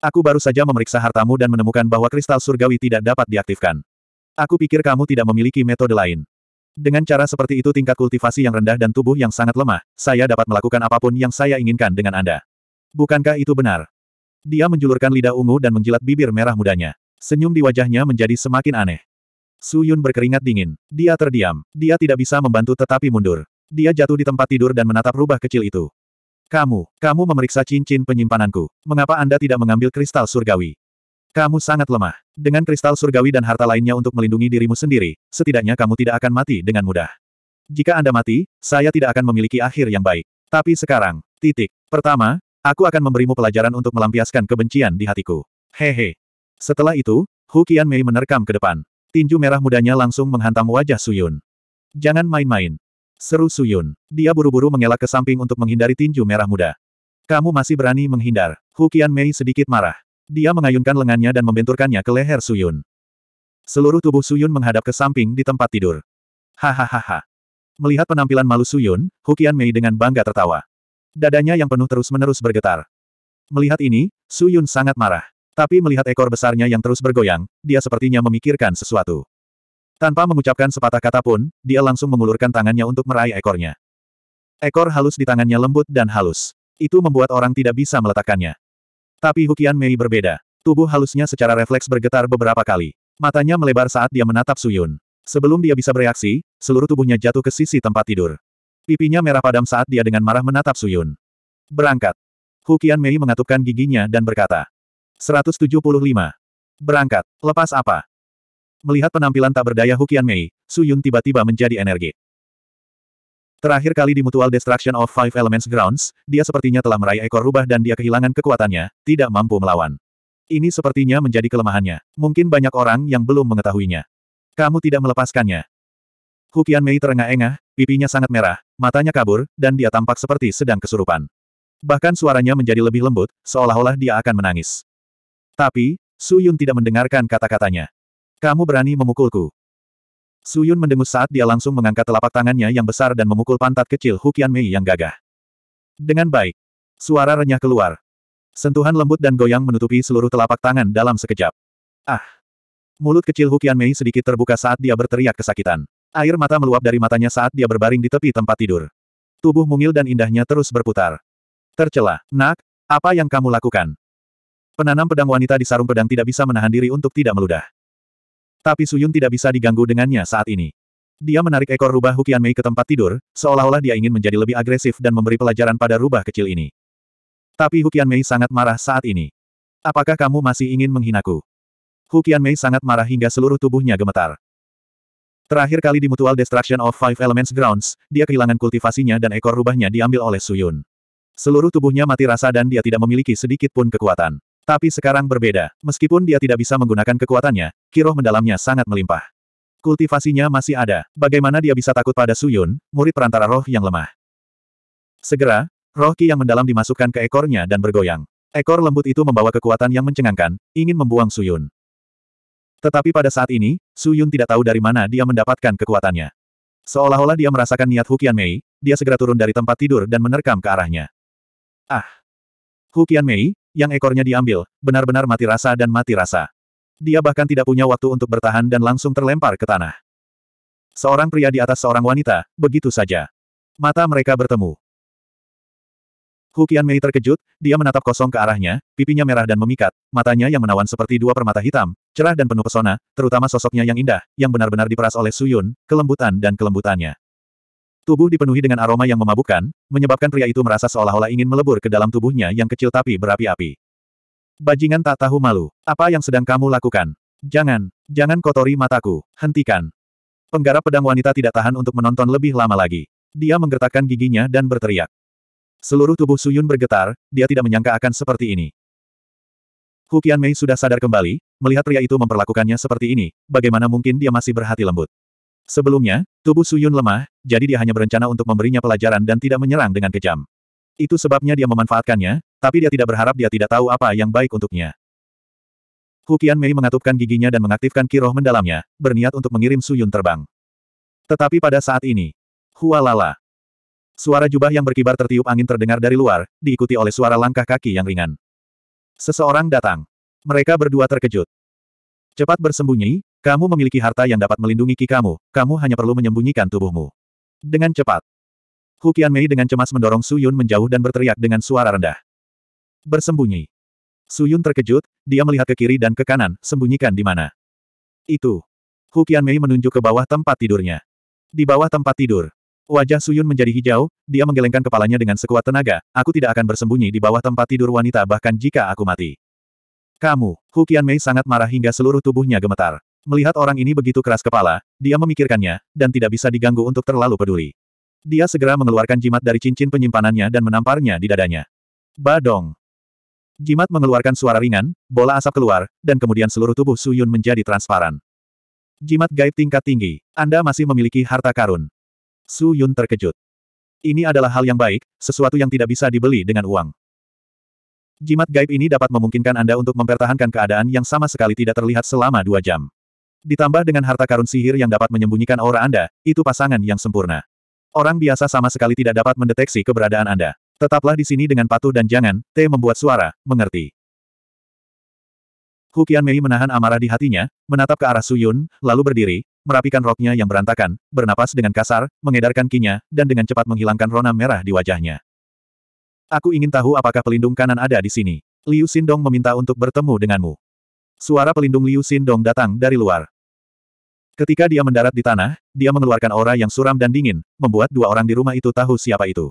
Aku baru saja memeriksa hartamu dan menemukan bahwa kristal surgawi tidak dapat diaktifkan. Aku pikir kamu tidak memiliki metode lain. Dengan cara seperti itu tingkat kultivasi yang rendah dan tubuh yang sangat lemah, saya dapat melakukan apapun yang saya inginkan dengan Anda. Bukankah itu benar? Dia menjulurkan lidah ungu dan menjilat bibir merah mudanya. Senyum di wajahnya menjadi semakin aneh. Su Yun berkeringat dingin. Dia terdiam. Dia tidak bisa membantu tetapi mundur. Dia jatuh di tempat tidur dan menatap rubah kecil itu. Kamu, kamu memeriksa cincin penyimpananku. Mengapa Anda tidak mengambil kristal surgawi? Kamu sangat lemah. Dengan kristal surgawi dan harta lainnya untuk melindungi dirimu sendiri, setidaknya kamu tidak akan mati dengan mudah. Jika Anda mati, saya tidak akan memiliki akhir yang baik. Tapi sekarang, titik. Pertama, aku akan memberimu pelajaran untuk melampiaskan kebencian di hatiku. Hehe. Setelah itu, Hu Qian Mei menerkam ke depan. Tinju merah mudanya langsung menghantam wajah Suyun. Jangan main-main. Seru Suyun. Dia buru-buru mengelak ke samping untuk menghindari tinju merah muda. Kamu masih berani menghindar. Hu Qian Mei sedikit marah. Dia mengayunkan lengannya dan membenturkannya ke leher Suyun. Seluruh tubuh Suyun menghadap ke samping di tempat tidur. Hahaha. Melihat penampilan malu Suyun, Hukian Mei dengan bangga tertawa. Dadanya yang penuh terus-menerus bergetar. Melihat ini, Suyun sangat marah. Tapi melihat ekor besarnya yang terus bergoyang, dia sepertinya memikirkan sesuatu. Tanpa mengucapkan sepatah kata pun, dia langsung mengulurkan tangannya untuk meraih ekornya. Ekor halus di tangannya lembut dan halus. Itu membuat orang tidak bisa meletakkannya. Tapi Hukian Mei berbeda. Tubuh halusnya secara refleks bergetar beberapa kali. Matanya melebar saat dia menatap Suyun. Sebelum dia bisa bereaksi, seluruh tubuhnya jatuh ke sisi tempat tidur. Pipinya merah padam saat dia dengan marah menatap Suyun. Berangkat. Hukian Mei mengatupkan giginya dan berkata. 175. Berangkat. Lepas apa? Melihat penampilan tak berdaya Hukian Mei, Suyun tiba-tiba menjadi energi. Terakhir kali di Mutual Destruction of Five Elements Grounds, dia sepertinya telah meraih ekor rubah dan dia kehilangan kekuatannya, tidak mampu melawan. Ini sepertinya menjadi kelemahannya. Mungkin banyak orang yang belum mengetahuinya. Kamu tidak melepaskannya. Hukian Mei terengah-engah, pipinya sangat merah, matanya kabur, dan dia tampak seperti sedang kesurupan. Bahkan suaranya menjadi lebih lembut, seolah-olah dia akan menangis. Tapi, Su Yun tidak mendengarkan kata-katanya. Kamu berani memukulku. Su Yun mendengus saat dia langsung mengangkat telapak tangannya yang besar dan memukul pantat kecil Hukian Mei yang gagah. Dengan baik. Suara renyah keluar. Sentuhan lembut dan goyang menutupi seluruh telapak tangan dalam sekejap. Ah! Mulut kecil Hukian Mei sedikit terbuka saat dia berteriak kesakitan. Air mata meluap dari matanya saat dia berbaring di tepi tempat tidur. Tubuh mungil dan indahnya terus berputar. Tercela, nak, apa yang kamu lakukan? Penanam pedang wanita di sarung pedang tidak bisa menahan diri untuk tidak meludah. Tapi Suyun tidak bisa diganggu dengannya saat ini. Dia menarik ekor rubah Hukian Mei ke tempat tidur, seolah-olah dia ingin menjadi lebih agresif dan memberi pelajaran pada rubah kecil ini. Tapi Hukian Mei sangat marah saat ini. Apakah kamu masih ingin menghinaku? Hukian Mei sangat marah hingga seluruh tubuhnya gemetar. Terakhir kali di Mutual Destruction of Five Elements Grounds, dia kehilangan kultivasinya dan ekor rubahnya diambil oleh Suyun. Seluruh tubuhnya mati rasa dan dia tidak memiliki sedikit pun kekuatan. Tapi sekarang berbeda, meskipun dia tidak bisa menggunakan kekuatannya, kiroh mendalamnya sangat melimpah. Kultivasinya masih ada, bagaimana dia bisa takut pada Suyun, murid perantara roh yang lemah. Segera, roh ki yang mendalam dimasukkan ke ekornya dan bergoyang. Ekor lembut itu membawa kekuatan yang mencengangkan, ingin membuang Suyun. Tetapi pada saat ini, Suyun tidak tahu dari mana dia mendapatkan kekuatannya. Seolah-olah dia merasakan niat Hukian Mei, dia segera turun dari tempat tidur dan menerkam ke arahnya. Ah! Hukian Mei, yang ekornya diambil, benar-benar mati rasa dan mati rasa. Dia bahkan tidak punya waktu untuk bertahan dan langsung terlempar ke tanah. Seorang pria di atas seorang wanita, begitu saja. Mata mereka bertemu. Hukian Mei terkejut, dia menatap kosong ke arahnya, pipinya merah dan memikat, matanya yang menawan seperti dua permata hitam, cerah dan penuh pesona, terutama sosoknya yang indah, yang benar-benar diperas oleh Suyun, kelembutan dan kelembutannya. Tubuh dipenuhi dengan aroma yang memabukkan, menyebabkan pria itu merasa seolah-olah ingin melebur ke dalam tubuhnya yang kecil tapi berapi-api. Bajingan tak tahu malu. Apa yang sedang kamu lakukan? Jangan, jangan kotori mataku. Hentikan. Penggarap pedang wanita tidak tahan untuk menonton lebih lama lagi. Dia menggertakkan giginya dan berteriak. Seluruh tubuh Suyun bergetar, dia tidak menyangka akan seperti ini. Hu Mei sudah sadar kembali, melihat pria itu memperlakukannya seperti ini, bagaimana mungkin dia masih berhati lembut. Sebelumnya, tubuh Suyun lemah, jadi dia hanya berencana untuk memberinya pelajaran dan tidak menyerang dengan kejam. Itu sebabnya dia memanfaatkannya, tapi dia tidak berharap dia tidak tahu apa yang baik untuknya. Hukian Mei mengatupkan giginya dan mengaktifkan kiroh mendalamnya, berniat untuk mengirim Suyun terbang. Tetapi pada saat ini, hualala. Suara jubah yang berkibar tertiup angin terdengar dari luar, diikuti oleh suara langkah kaki yang ringan. Seseorang datang. Mereka berdua terkejut. Cepat bersembunyi, kamu memiliki harta yang dapat melindungi Ki kamu, kamu hanya perlu menyembunyikan tubuhmu. Dengan cepat. Hu Mei dengan cemas mendorong Su Yun menjauh dan berteriak dengan suara rendah. Bersembunyi. Su Yun terkejut, dia melihat ke kiri dan ke kanan, sembunyikan di mana. Itu. Hu Mei menunjuk ke bawah tempat tidurnya. Di bawah tempat tidur. Wajah Su Yun menjadi hijau, dia menggelengkan kepalanya dengan sekuat tenaga, aku tidak akan bersembunyi di bawah tempat tidur wanita bahkan jika aku mati. Kamu, Hu Mei sangat marah hingga seluruh tubuhnya gemetar. Melihat orang ini begitu keras kepala, dia memikirkannya, dan tidak bisa diganggu untuk terlalu peduli. Dia segera mengeluarkan jimat dari cincin penyimpanannya dan menamparnya di dadanya. Badong! Jimat mengeluarkan suara ringan, bola asap keluar, dan kemudian seluruh tubuh Suyun menjadi transparan. Jimat gaib tingkat tinggi. Anda masih memiliki harta karun. Suyun terkejut. Ini adalah hal yang baik, sesuatu yang tidak bisa dibeli dengan uang. Jimat gaib ini dapat memungkinkan Anda untuk mempertahankan keadaan yang sama sekali tidak terlihat selama dua jam. Ditambah dengan harta karun sihir yang dapat menyembunyikan aura Anda, itu pasangan yang sempurna. Orang biasa sama sekali tidak dapat mendeteksi keberadaan Anda. Tetaplah di sini dengan patuh dan jangan, T membuat suara, mengerti. Hukian Mei menahan amarah di hatinya, menatap ke arah Suyun, lalu berdiri, merapikan roknya yang berantakan, bernapas dengan kasar, mengedarkan kinya, dan dengan cepat menghilangkan rona merah di wajahnya. Aku ingin tahu apakah pelindung kanan ada di sini. Liu Xindong meminta untuk bertemu denganmu. Suara pelindung Liu Xindong datang dari luar. Ketika dia mendarat di tanah, dia mengeluarkan aura yang suram dan dingin, membuat dua orang di rumah itu tahu siapa itu.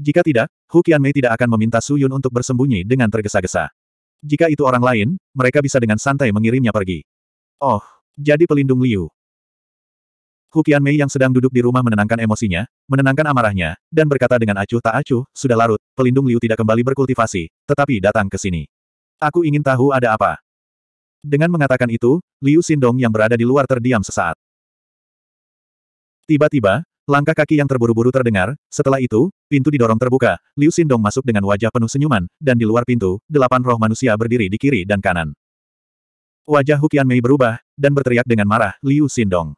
Jika tidak, Hu Mei tidak akan meminta Su Yun untuk bersembunyi dengan tergesa-gesa. Jika itu orang lain, mereka bisa dengan santai mengirimnya pergi. Oh, jadi pelindung Liu. Hu Mei yang sedang duduk di rumah menenangkan emosinya, menenangkan amarahnya, dan berkata dengan acuh tak acuh, sudah larut, pelindung Liu tidak kembali berkultivasi, tetapi datang ke sini. Aku ingin tahu ada apa. Dengan mengatakan itu, Liu Xindong yang berada di luar terdiam sesaat. Tiba-tiba, langkah kaki yang terburu-buru terdengar, setelah itu, pintu didorong terbuka, Liu Xindong masuk dengan wajah penuh senyuman, dan di luar pintu, delapan roh manusia berdiri di kiri dan kanan. Wajah Hukian Mei berubah, dan berteriak dengan marah, Liu Xindong.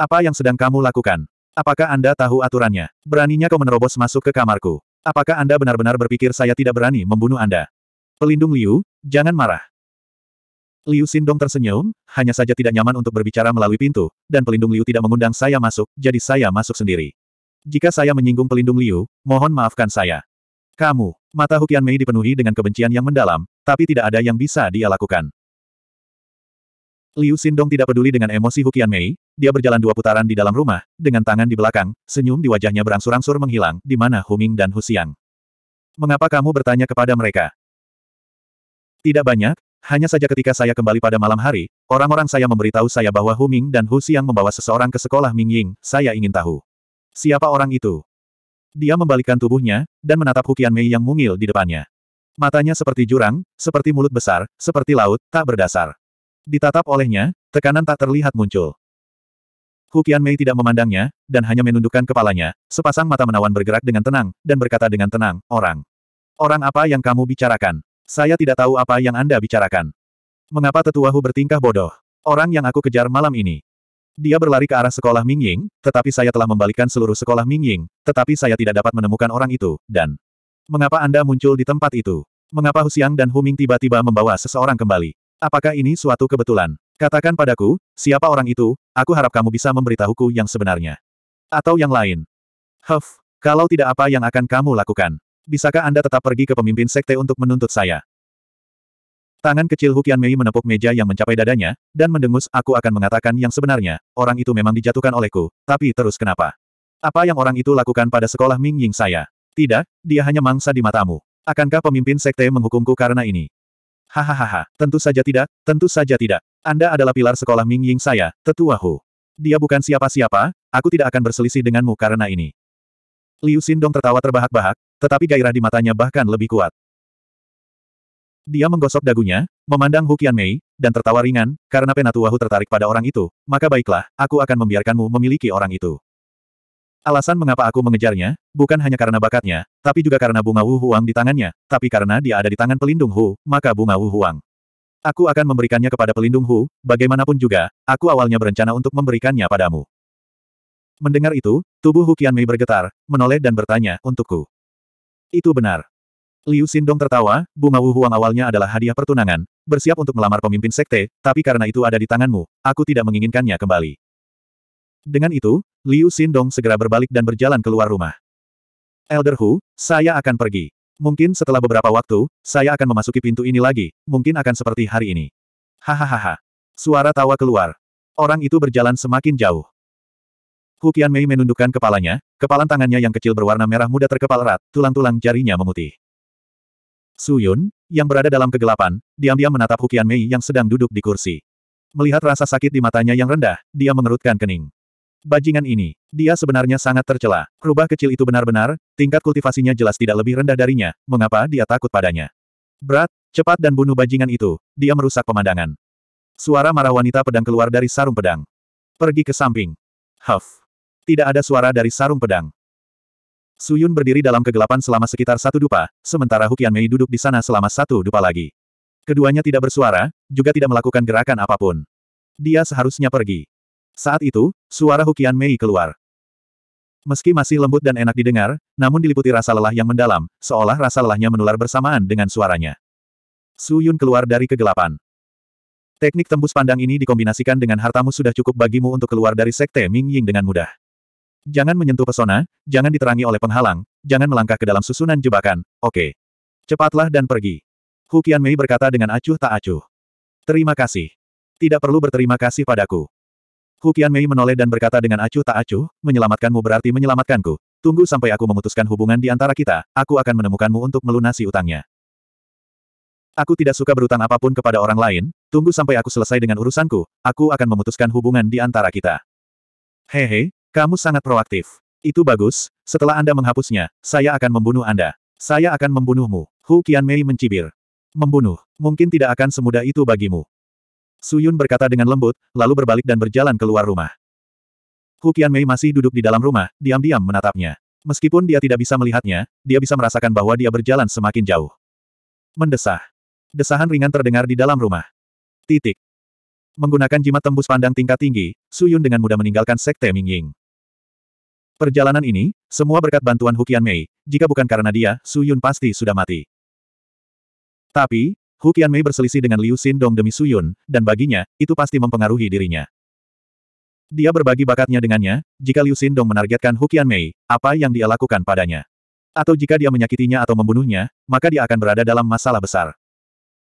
Apa yang sedang kamu lakukan? Apakah Anda tahu aturannya? Beraninya kau menerobos masuk ke kamarku. Apakah Anda benar-benar berpikir saya tidak berani membunuh Anda? Pelindung Liu, jangan marah. Liu Xindong tersenyum, hanya saja tidak nyaman untuk berbicara melalui pintu, dan pelindung Liu tidak mengundang saya masuk, jadi saya masuk sendiri. Jika saya menyinggung pelindung Liu, mohon maafkan saya. Kamu, mata Hukian Mei dipenuhi dengan kebencian yang mendalam, tapi tidak ada yang bisa dia lakukan. Liu Xindong tidak peduli dengan emosi Hukian Mei, dia berjalan dua putaran di dalam rumah, dengan tangan di belakang, senyum di wajahnya berangsur-angsur menghilang, di mana Huming dan Husiang. Mengapa kamu bertanya kepada mereka? Tidak banyak, hanya saja ketika saya kembali pada malam hari, orang-orang saya memberitahu saya bahwa Hu Ming dan Hu Xiang membawa seseorang ke sekolah Ming Ying, saya ingin tahu. Siapa orang itu? Dia membalikkan tubuhnya, dan menatap Hukian Mei yang mungil di depannya. Matanya seperti jurang, seperti mulut besar, seperti laut, tak berdasar. Ditatap olehnya, tekanan tak terlihat muncul. Hukian Mei tidak memandangnya, dan hanya menundukkan kepalanya, sepasang mata menawan bergerak dengan tenang, dan berkata dengan tenang, orang. Orang apa yang kamu bicarakan? Saya tidak tahu apa yang Anda bicarakan. Mengapa tetuahu bertingkah bodoh? Orang yang aku kejar malam ini. Dia berlari ke arah sekolah Mingying, tetapi saya telah membalikkan seluruh sekolah Mingying, tetapi saya tidak dapat menemukan orang itu, dan... Mengapa Anda muncul di tempat itu? Mengapa Hu Xiang dan Hu Ming tiba-tiba membawa seseorang kembali? Apakah ini suatu kebetulan? Katakan padaku, siapa orang itu, aku harap kamu bisa memberitahuku yang sebenarnya. Atau yang lain. Huff, kalau tidak apa yang akan kamu lakukan? Bisakah Anda tetap pergi ke pemimpin sekte untuk menuntut saya? Tangan kecil Hukian Mei menepuk meja yang mencapai dadanya, dan mendengus, aku akan mengatakan yang sebenarnya, orang itu memang dijatuhkan olehku, tapi terus kenapa? Apa yang orang itu lakukan pada sekolah Ming Ying saya? Tidak, dia hanya mangsa di matamu. Akankah pemimpin sekte menghukumku karena ini? Hahaha, tentu saja tidak, tentu saja tidak. Anda adalah pilar sekolah Ming Ying saya, tetua Hu. Dia bukan siapa-siapa, aku tidak akan berselisih denganmu karena ini. Liu Xindong tertawa terbahak-bahak, tetapi gairah di matanya bahkan lebih kuat. Dia menggosok dagunya, memandang Hukian Mei, dan tertawa ringan, karena Hu tertarik pada orang itu, maka baiklah, aku akan membiarkanmu memiliki orang itu. Alasan mengapa aku mengejarnya, bukan hanya karena bakatnya, tapi juga karena bunga Wu Huang di tangannya, tapi karena dia ada di tangan pelindung Hu, maka bunga Wu Huang. Aku akan memberikannya kepada pelindung Hu, bagaimanapun juga, aku awalnya berencana untuk memberikannya padamu. Mendengar itu, tubuh Hukian Mei bergetar, menoleh dan bertanya, untukku. Itu benar. Liu Xindong tertawa, bunga Wu Huang awalnya adalah hadiah pertunangan, bersiap untuk melamar pemimpin sekte, tapi karena itu ada di tanganmu, aku tidak menginginkannya kembali. Dengan itu, Liu Xindong segera berbalik dan berjalan keluar rumah. Elder Hu, saya akan pergi. Mungkin setelah beberapa waktu, saya akan memasuki pintu ini lagi, mungkin akan seperti hari ini. Hahaha. Suara tawa keluar. Orang itu berjalan semakin jauh. Hukian Mei menundukkan kepalanya, kepalan tangannya yang kecil berwarna merah muda terkepal erat, tulang-tulang jarinya memutih. Su Yun, yang berada dalam kegelapan, diam-diam menatap Hukian Mei yang sedang duduk di kursi. Melihat rasa sakit di matanya yang rendah, dia mengerutkan kening. Bajingan ini, dia sebenarnya sangat tercela. Rubah kecil itu benar-benar, tingkat kultivasinya jelas tidak lebih rendah darinya, mengapa dia takut padanya. Berat, cepat dan bunuh bajingan itu, dia merusak pemandangan. Suara marah wanita pedang keluar dari sarung pedang. Pergi ke samping. Huff. Tidak ada suara dari sarung pedang. Suyun berdiri dalam kegelapan selama sekitar satu dupa, sementara Hukian Mei duduk di sana selama satu dupa lagi. Keduanya tidak bersuara, juga tidak melakukan gerakan apapun. Dia seharusnya pergi. Saat itu, suara Hukian Mei keluar. Meski masih lembut dan enak didengar, namun diliputi rasa lelah yang mendalam, seolah rasa lelahnya menular bersamaan dengan suaranya. Suyun keluar dari kegelapan. Teknik tembus pandang ini dikombinasikan dengan hartamu sudah cukup bagimu untuk keluar dari sekte Ming Ying dengan mudah. Jangan menyentuh pesona, jangan diterangi oleh penghalang, jangan melangkah ke dalam susunan jebakan, oke. Okay. Cepatlah dan pergi. Hu Mei berkata dengan acuh tak acuh. Terima kasih. Tidak perlu berterima kasih padaku. Hu Mei menoleh dan berkata dengan acuh tak acuh, menyelamatkanmu berarti menyelamatkanku. Tunggu sampai aku memutuskan hubungan di antara kita, aku akan menemukanmu untuk melunasi utangnya. Aku tidak suka berutang apapun kepada orang lain, tunggu sampai aku selesai dengan urusanku, aku akan memutuskan hubungan di antara kita. Hehe, kamu sangat proaktif. Itu bagus, setelah Anda menghapusnya, saya akan membunuh Anda. Saya akan membunuhmu. Hu Mei mencibir. Membunuh, mungkin tidak akan semudah itu bagimu. Su Yun berkata dengan lembut, lalu berbalik dan berjalan keluar rumah. Hu Mei masih duduk di dalam rumah, diam-diam menatapnya. Meskipun dia tidak bisa melihatnya, dia bisa merasakan bahwa dia berjalan semakin jauh. Mendesah. Desahan ringan terdengar di dalam rumah. Titik. Menggunakan jimat tembus pandang tingkat tinggi, Su Yun dengan mudah meninggalkan sekte Ming Ying. Perjalanan ini, semua berkat bantuan Hukian Mei, jika bukan karena dia, Su Yun pasti sudah mati. Tapi, Hukian Mei berselisih dengan Liu Xin Dong demi Su Yun, dan baginya, itu pasti mempengaruhi dirinya. Dia berbagi bakatnya dengannya, jika Liu Xin Dong menargetkan Hukian Mei, apa yang dia lakukan padanya. Atau jika dia menyakitinya atau membunuhnya, maka dia akan berada dalam masalah besar.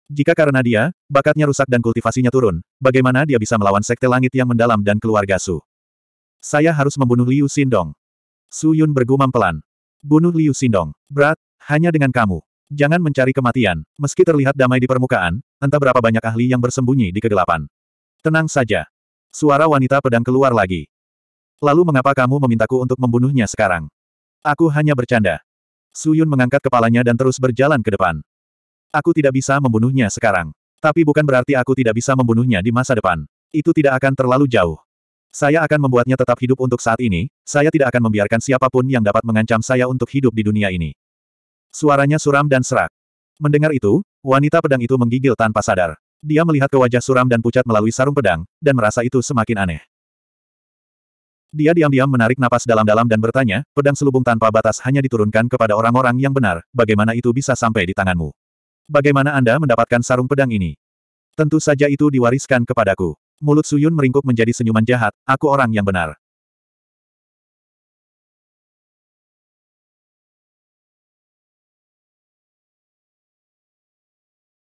Jika karena dia, bakatnya rusak dan kultivasinya turun, bagaimana dia bisa melawan Sekte Langit yang mendalam dan keluarga Su? Saya harus membunuh Liu Sindong. Su Yun bergumam pelan. Bunuh Liu Sindong, Berat, hanya dengan kamu. Jangan mencari kematian, meski terlihat damai di permukaan, entah berapa banyak ahli yang bersembunyi di kegelapan. Tenang saja. Suara wanita pedang keluar lagi. Lalu mengapa kamu memintaku untuk membunuhnya sekarang? Aku hanya bercanda. Su Yun mengangkat kepalanya dan terus berjalan ke depan. Aku tidak bisa membunuhnya sekarang. Tapi bukan berarti aku tidak bisa membunuhnya di masa depan. Itu tidak akan terlalu jauh. Saya akan membuatnya tetap hidup untuk saat ini, saya tidak akan membiarkan siapapun yang dapat mengancam saya untuk hidup di dunia ini. Suaranya suram dan serak. Mendengar itu, wanita pedang itu menggigil tanpa sadar. Dia melihat ke wajah suram dan pucat melalui sarung pedang, dan merasa itu semakin aneh. Dia diam-diam menarik napas dalam-dalam dan bertanya, pedang selubung tanpa batas hanya diturunkan kepada orang-orang yang benar, bagaimana itu bisa sampai di tanganmu? Bagaimana Anda mendapatkan sarung pedang ini? Tentu saja itu diwariskan kepadaku. Mulut Suyun meringkuk menjadi senyuman jahat, aku orang yang benar.